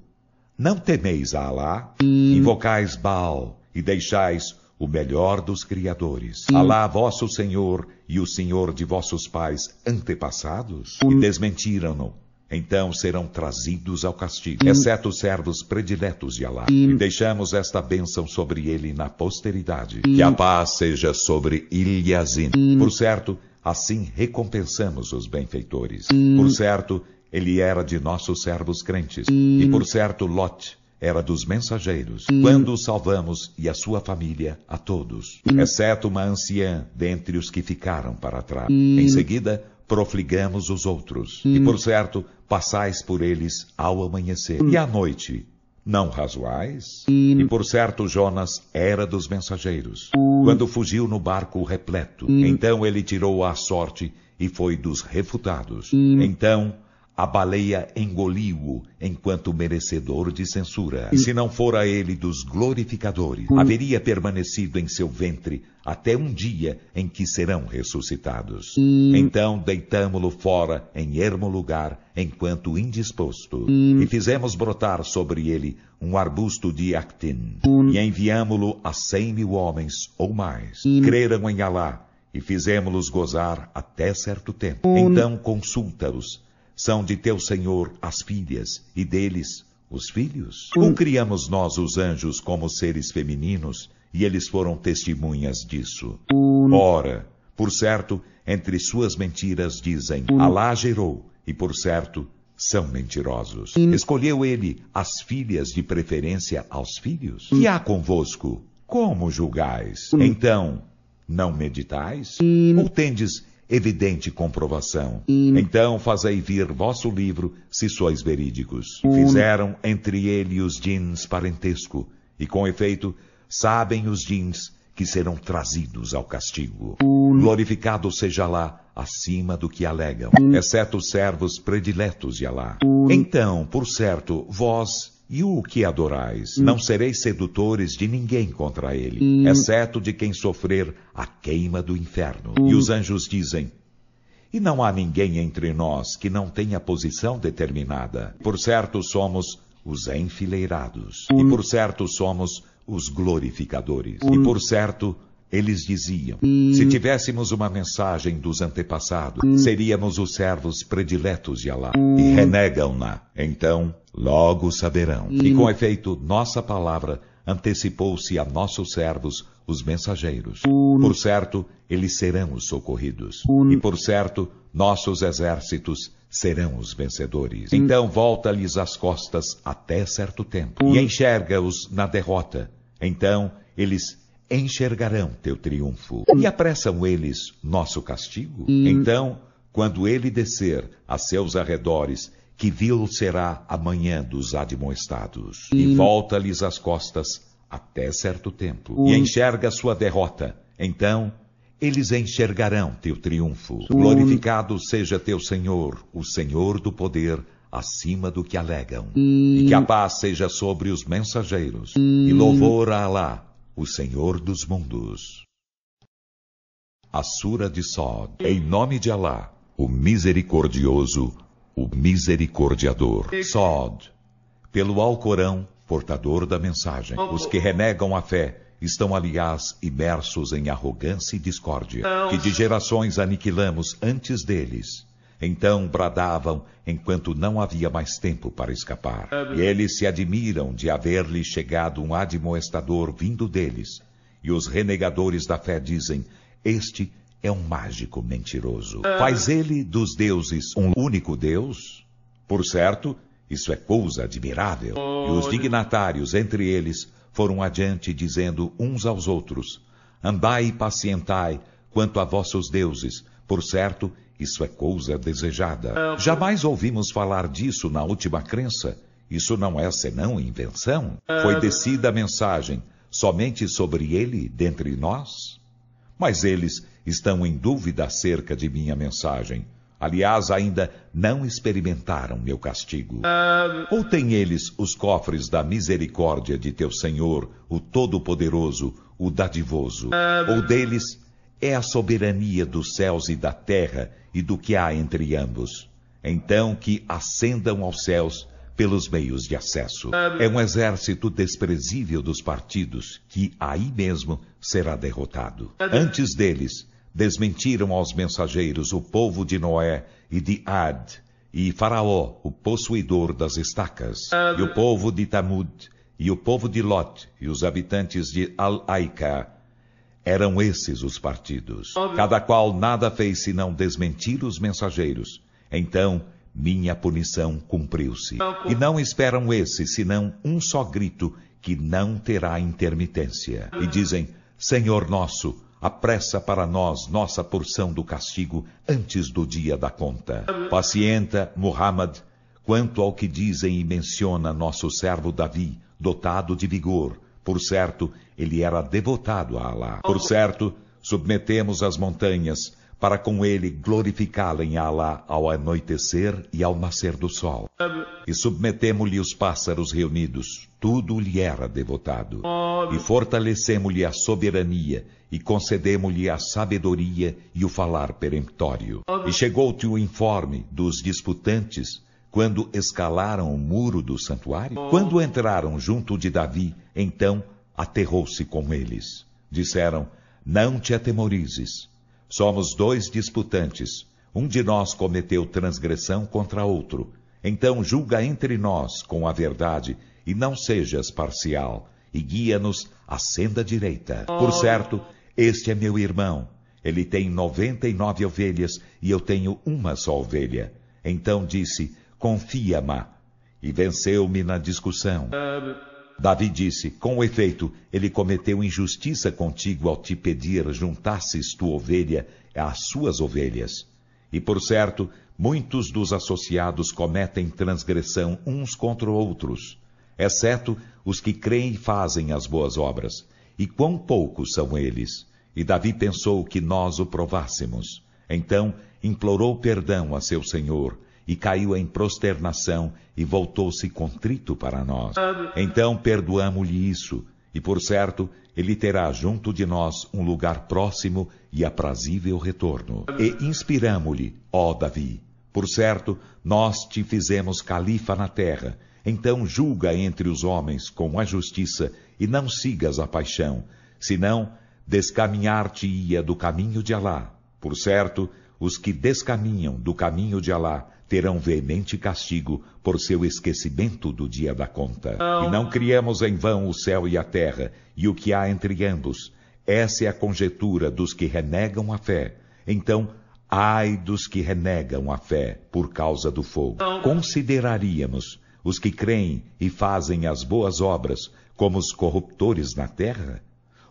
Não temeis a Alá, invocais Baal e deixais o melhor dos criadores. Alá, vosso Senhor e o Senhor de vossos pais antepassados, e desmentiram-no então serão trazidos ao castigo, exceto os servos prediletos de Alá. E deixamos esta bênção sobre ele na posteridade. Que a paz seja sobre Ilhazin. Por certo, assim recompensamos os benfeitores. Por certo, ele era de nossos servos crentes. E por certo, Lot era dos mensageiros, quando o salvamos e a sua família a todos, exceto uma anciã dentre os que ficaram para trás. Em seguida, profligamos os outros. E por certo, passais por eles ao amanhecer. Hum. E à noite, não razoais? E por certo Jonas era dos mensageiros, hum. quando fugiu no barco repleto. Hum. Então ele tirou a sorte e foi dos refutados. Então a baleia engoliu-o enquanto merecedor de censura. E... Se não fora ele dos glorificadores, haveria permanecido em seu ventre até um dia em que serão ressuscitados. Então deitámo lo fora em ermo lugar, enquanto indisposto, e, fizemos brotar sobre ele um arbusto de actin, e enviámo lo a cem mil homens ou mais. Creram em Alá, e fizemos-los gozar até certo tempo. Então consulta-os são de teu Senhor as filhas e deles os filhos? Hum. Ou criamos nós os anjos como seres femininos e eles foram testemunhas disso? Hum. Ora, por certo, entre suas mentiras dizem: hum. Alá gerou, e por certo, são mentirosos. Escolheu ele as filhas de preferência aos filhos? Que há convosco? Como julgais? Então, não meditais? Ou tendes evidente comprovação. Então fazei vir vosso livro, se sois verídicos. Fizeram entre ele e os djinns parentesco, e com efeito, sabem os djinns que serão trazidos ao castigo. Glorificado seja lá acima do que alegam, exceto os servos prediletos de Alá. Então, por certo, vós e o que adorais? Hum. Não sereis sedutores de ninguém contra ele, hum. exceto de quem sofrer a queima do inferno. Hum. E os anjos dizem: E não há ninguém entre nós que não tenha posição determinada. Por certo somos os enfileirados, e por certo somos os glorificadores, e por certo eles diziam: hum. Se tivéssemos uma mensagem dos antepassados, hum. seríamos os servos prediletos de Alá. Hum. E renegam-na. Então, logo saberão. E com efeito, nossa palavra antecipou-se a nossos servos, os mensageiros. Por certo, eles serão os socorridos. E por certo, nossos exércitos serão os vencedores. Então volta-lhes as costas até certo tempo e enxerga-os na derrota. Então eles enxergarão teu triunfo. E apressam eles nosso castigo? Então, quando ele descer a seus arredores, que vil será amanhã dos admoestados. E volta-lhes as costas até certo tempo, e enxerga sua derrota. Então, eles enxergarão teu triunfo. Glorificado seja teu Senhor, o Senhor do poder, acima do que alegam. E que a paz seja sobre os mensageiros, e louvor a Alá, o Senhor dos mundos. A Sura de Sod, em nome de Alá, o Misericordioso, o Misericordiador. Sod, pelo Alcorão, portador da mensagem. Os que renegam a fé estão, aliás, imersos em arrogância e discórdia, que de gerações aniquilamos antes deles. Então bradavam enquanto não havia mais tempo para escapar. E eles se admiram de haver-lhe chegado um admoestador vindo deles. E os renegadores da fé dizem: Este é um mágico mentiroso. Ah. Faz ele dos deuses um único Deus? Por certo, isso é coisa admirável. E os dignatários entre eles foram adiante dizendo uns aos outros: Andai e pacientai quanto a vossos deuses. Por certo, isso é coisa desejada. É, Jamais ouvimos falar disso na última crença. Isso não é senão invenção. É. Foi descida a mensagem somente sobre ele dentre nós? Mas eles estão em dúvida acerca de minha mensagem. Aliás, ainda não experimentaram meu castigo. É. Ou têm eles os cofres da misericórdia de teu Senhor, o Todo-Poderoso, o Dadivoso? Ou deles é a soberania dos céus e da terra e do que há entre ambos. Então que ascendam aos céus pelos meios de acesso. É um exército desprezível dos partidos que aí mesmo será derrotado. Antes deles, desmentiram aos mensageiros o povo de Noé e de Ad, e Faraó, o possuidor das estacas, e o povo de Tamud, e o povo de Lot, e os habitantes de Al-Aika, eram esses os partidos. Cada qual nada fez senão desmentir os mensageiros. Então, minha punição cumpriu-se. E não esperam esse senão um só grito que não terá intermitência. E dizem: Senhor nosso, apressa para nós nossa porção do castigo antes do dia da conta. Pacienta, Muhammad, quanto ao que dizem e menciona nosso servo Davi, dotado de vigor. Por certo, ele era devotado a Alá. Por certo, submetemos as montanhas para com ele glorificá-la Alá ao anoitecer e ao nascer do sol. E submetemos lhe os pássaros reunidos, tudo lhe era devotado. E fortalecemos lhe a soberania e concedemos lhe a sabedoria e o falar peremptório. E chegou-te o informe dos disputantes quando escalaram o muro do santuário? Quando entraram junto de Davi, então aterrou-se com eles. Disseram: Não te atemorizes. Somos dois disputantes. Um de nós cometeu transgressão contra outro. Então julga entre nós com a verdade e não sejas parcial, e guia-nos à senda direita. Por oh. certo, este é meu irmão. Ele tem noventa e nove ovelhas e eu tenho uma só ovelha. Então disse: confia me E venceu-me na discussão. Davi disse: Com efeito, ele cometeu injustiça contigo ao te pedir juntasses tua ovelha às suas ovelhas. E por certo, muitos dos associados cometem transgressão uns contra outros, exceto os que creem e fazem as boas obras. E quão poucos são eles! E Davi pensou que nós o provássemos. Então implorou perdão a seu senhor e caiu em prosternação e voltou-se contrito para nós. Então perdoamo-lhe isso, e por certo, ele terá junto de nós um lugar próximo e aprazível retorno. E inspiramo-lhe, ó Davi, por certo, nós te fizemos califa na terra, então julga entre os homens com a justiça e não sigas a paixão, senão descaminhar-te-ia do caminho de Alá. Por certo, os que descaminham do caminho de Alá terão veemente castigo por seu esquecimento do dia da conta. Não. E não criamos em vão o céu e a terra, e o que há entre ambos. Essa é a conjetura dos que renegam a fé. Então, ai dos que renegam a fé por causa do fogo. Não. Consideraríamos os que creem e fazem as boas obras como os corruptores na terra?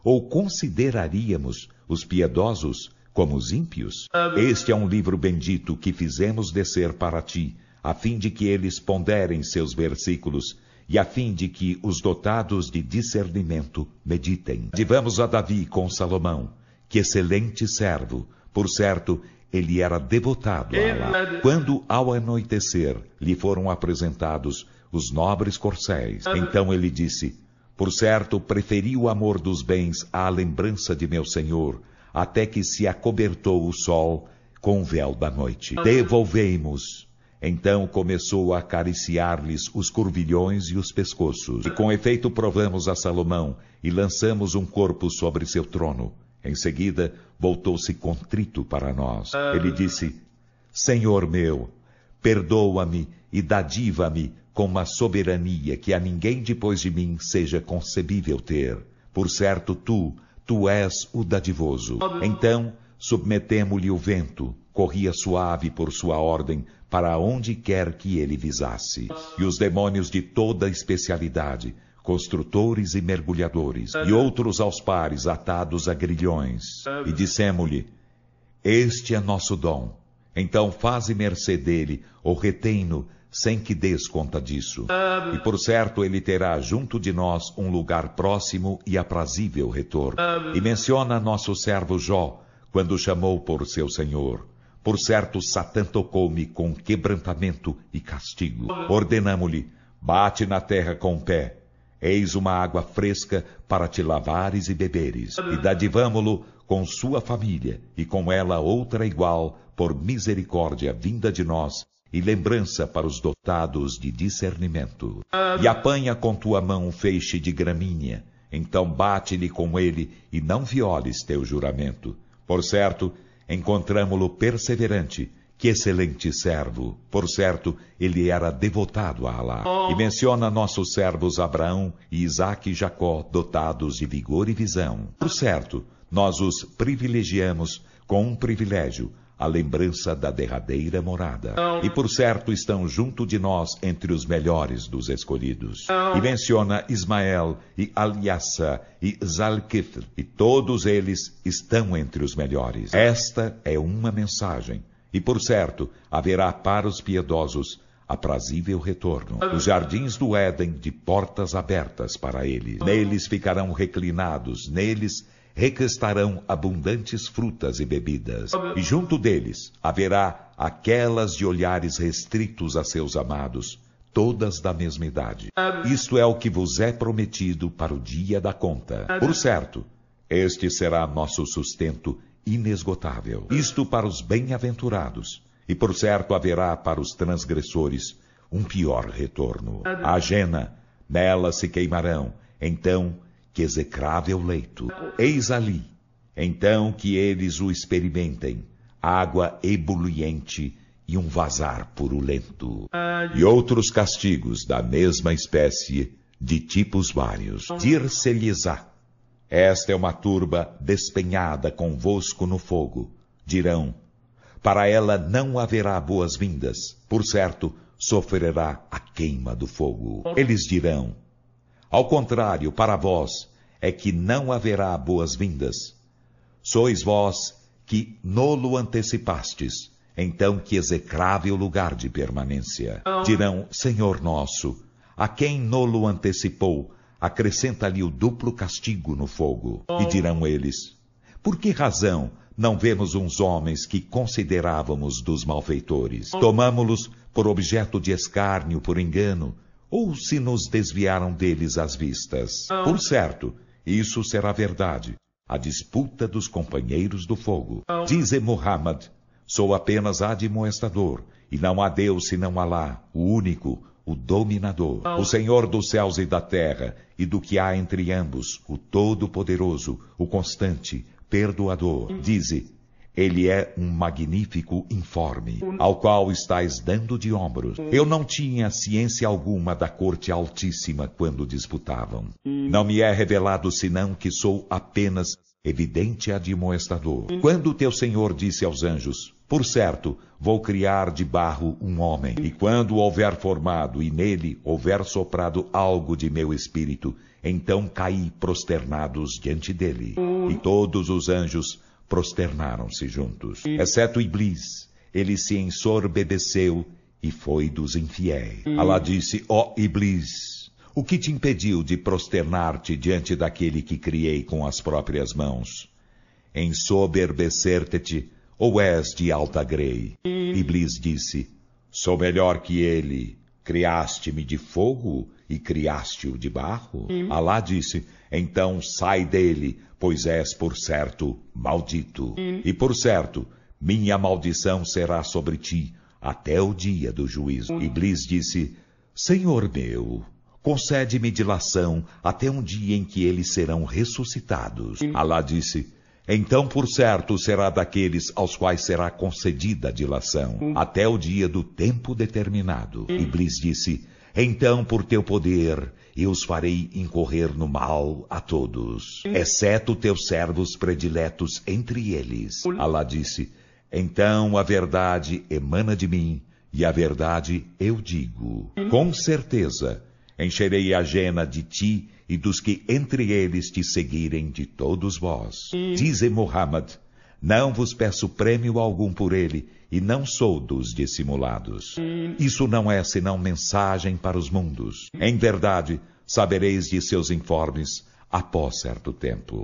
Ou consideraríamos os piedosos como os ímpios? Este é um livro bendito que fizemos descer para ti, a fim de que eles ponderem seus versículos e a fim de que os dotados de discernimento meditem. Divamos a Davi com Salomão, que excelente servo, por certo, ele era devotado a Alá. Quando, ao anoitecer, lhe foram apresentados os nobres corcéis, então ele disse, por certo, preferi o amor dos bens à lembrança de meu Senhor, até que se acobertou o sol com o véu da noite. Devolvemos. Então começou a acariciar-lhes os curvilhões e os pescoços. E com efeito provamos a Salomão e lançamos um corpo sobre seu trono. Em seguida, voltou-se contrito para nós. Ah. Ele disse: Senhor meu, perdoa-me e dadiva-me com uma soberania que a ninguém depois de mim seja concebível ter. Por certo, tu Tu és o dadivoso. Então, submetemo-lhe o vento, corria suave por sua ordem, para onde quer que ele visasse. E os demônios de toda especialidade, construtores e mergulhadores, e outros aos pares atados a grilhões. E dissemo-lhe: Este é nosso dom. Então faze mercê dele, ou retém-no, sem que des conta disso. E por certo ele terá junto de nós um lugar próximo e aprazível retorno. E menciona nosso servo Jó, quando chamou por seu Senhor. Por certo, Satã tocou-me com quebrantamento e castigo. Ordenamo-lhe, bate na terra com o pé. Eis uma água fresca para te lavares e beberes. E dadivamo-lo com sua família, e com ela outra igual, por misericórdia vinda de nós, e lembrança para os dotados de discernimento. E apanha com tua mão um feixe de gramínea, então bate-lhe com ele e não violes teu juramento. Por certo, encontramo-lo perseverante, que excelente servo! Por certo, ele era devotado a Alá. E menciona nossos servos Abraão e Isaque e Jacó, dotados de vigor e visão. Por certo, nós os privilegiamos com um privilégio, a lembrança da derradeira morada. E por certo estão junto de nós entre os melhores dos escolhidos. E menciona Ismael e Aliassa e Zalkifr, e todos eles estão entre os melhores. Esta é uma mensagem, e por certo haverá para os piedosos aprazível retorno. Ah. Os jardins do Éden de portas abertas para eles. Ah. Neles ficarão reclinados, neles recrestarão abundantes frutas e bebidas, e junto deles haverá aquelas de olhares restritos a seus amados, todas da mesma idade. Isto é o que vos é prometido para o dia da conta. Por certo, este será nosso sustento inesgotável. Isto para os bem-aventurados, e por certo haverá para os transgressores um pior retorno. A jena, nela se queimarão, então que execrável leito. Eis ali, então que eles o experimentem, água ebuliente e um vazar purulento. E outros castigos da mesma espécie, de tipos vários. Dir-se-lhes-á, esta é uma turba despenhada convosco no fogo. Dirão, para ela não haverá boas-vindas, por certo, sofrerá a queima do fogo. Eles dirão, ao contrário, para vós é que não haverá boas-vindas. Sois vós que nolo antecipastes, então que execrável lugar de permanência. Dirão, Senhor nosso, a quem nolo antecipou, acrescenta-lhe o duplo castigo no fogo. E dirão eles, por que razão não vemos uns homens que considerávamos dos malfeitores? tomámo los por objeto de escárnio, por engano, ou se nos desviaram deles as vistas. Por certo, isso será verdade, a disputa dos companheiros do fogo. Dize Muhammad, sou apenas admoestador, e não há Deus senão Alá, o único, o dominador, o Senhor dos céus e da terra, e do que há entre ambos, o Todo-Poderoso, o Constante, Perdoador. Hum. Dize, ele é um magnífico informe, ao qual estás dando de ombros. Eu não tinha ciência alguma da corte altíssima quando disputavam. Não me é revelado senão que sou apenas evidente admoestador. Quando teu Senhor disse aos anjos: Por certo, vou criar de barro um homem, e quando houver formado e nele houver soprado algo de meu espírito, então caí prosternados diante dele. E todos os anjos prosternaram-se juntos, exceto Iblis. Ele se ensorbebeceu e foi dos infiéis. Alá disse, ó oh, Iblis, o que te impediu de prosternar-te diante daquele que criei com as próprias mãos? Ensoberbecer-te-te, ou és de alta grei? Iblis disse, sou melhor que ele, criaste-me de fogo e criaste-o de barro? Hum. Alá disse: Então sai dele, pois és, por certo, maldito. E por certo, minha maldição será sobre ti até o dia do juízo. Iblis disse: Senhor meu, concede-me dilação até um dia em que eles serão ressuscitados. Alá disse: então, por certo, será daqueles aos quais será concedida a dilação, até o dia do tempo determinado. Iblis disse: então, por teu poder, eu os farei incorrer no mal a todos, exceto teus servos prediletos entre eles. Alá disse: Então a verdade emana de mim, e a verdade eu digo. Com certeza, encherei a jena de ti e dos que entre eles te seguirem de todos vós. Dizem Muhammad: não vos peço prêmio algum por ele, e não sou dos dissimulados. Isso não é senão mensagem para os mundos. Em verdade, sabereis de seus informes após certo tempo.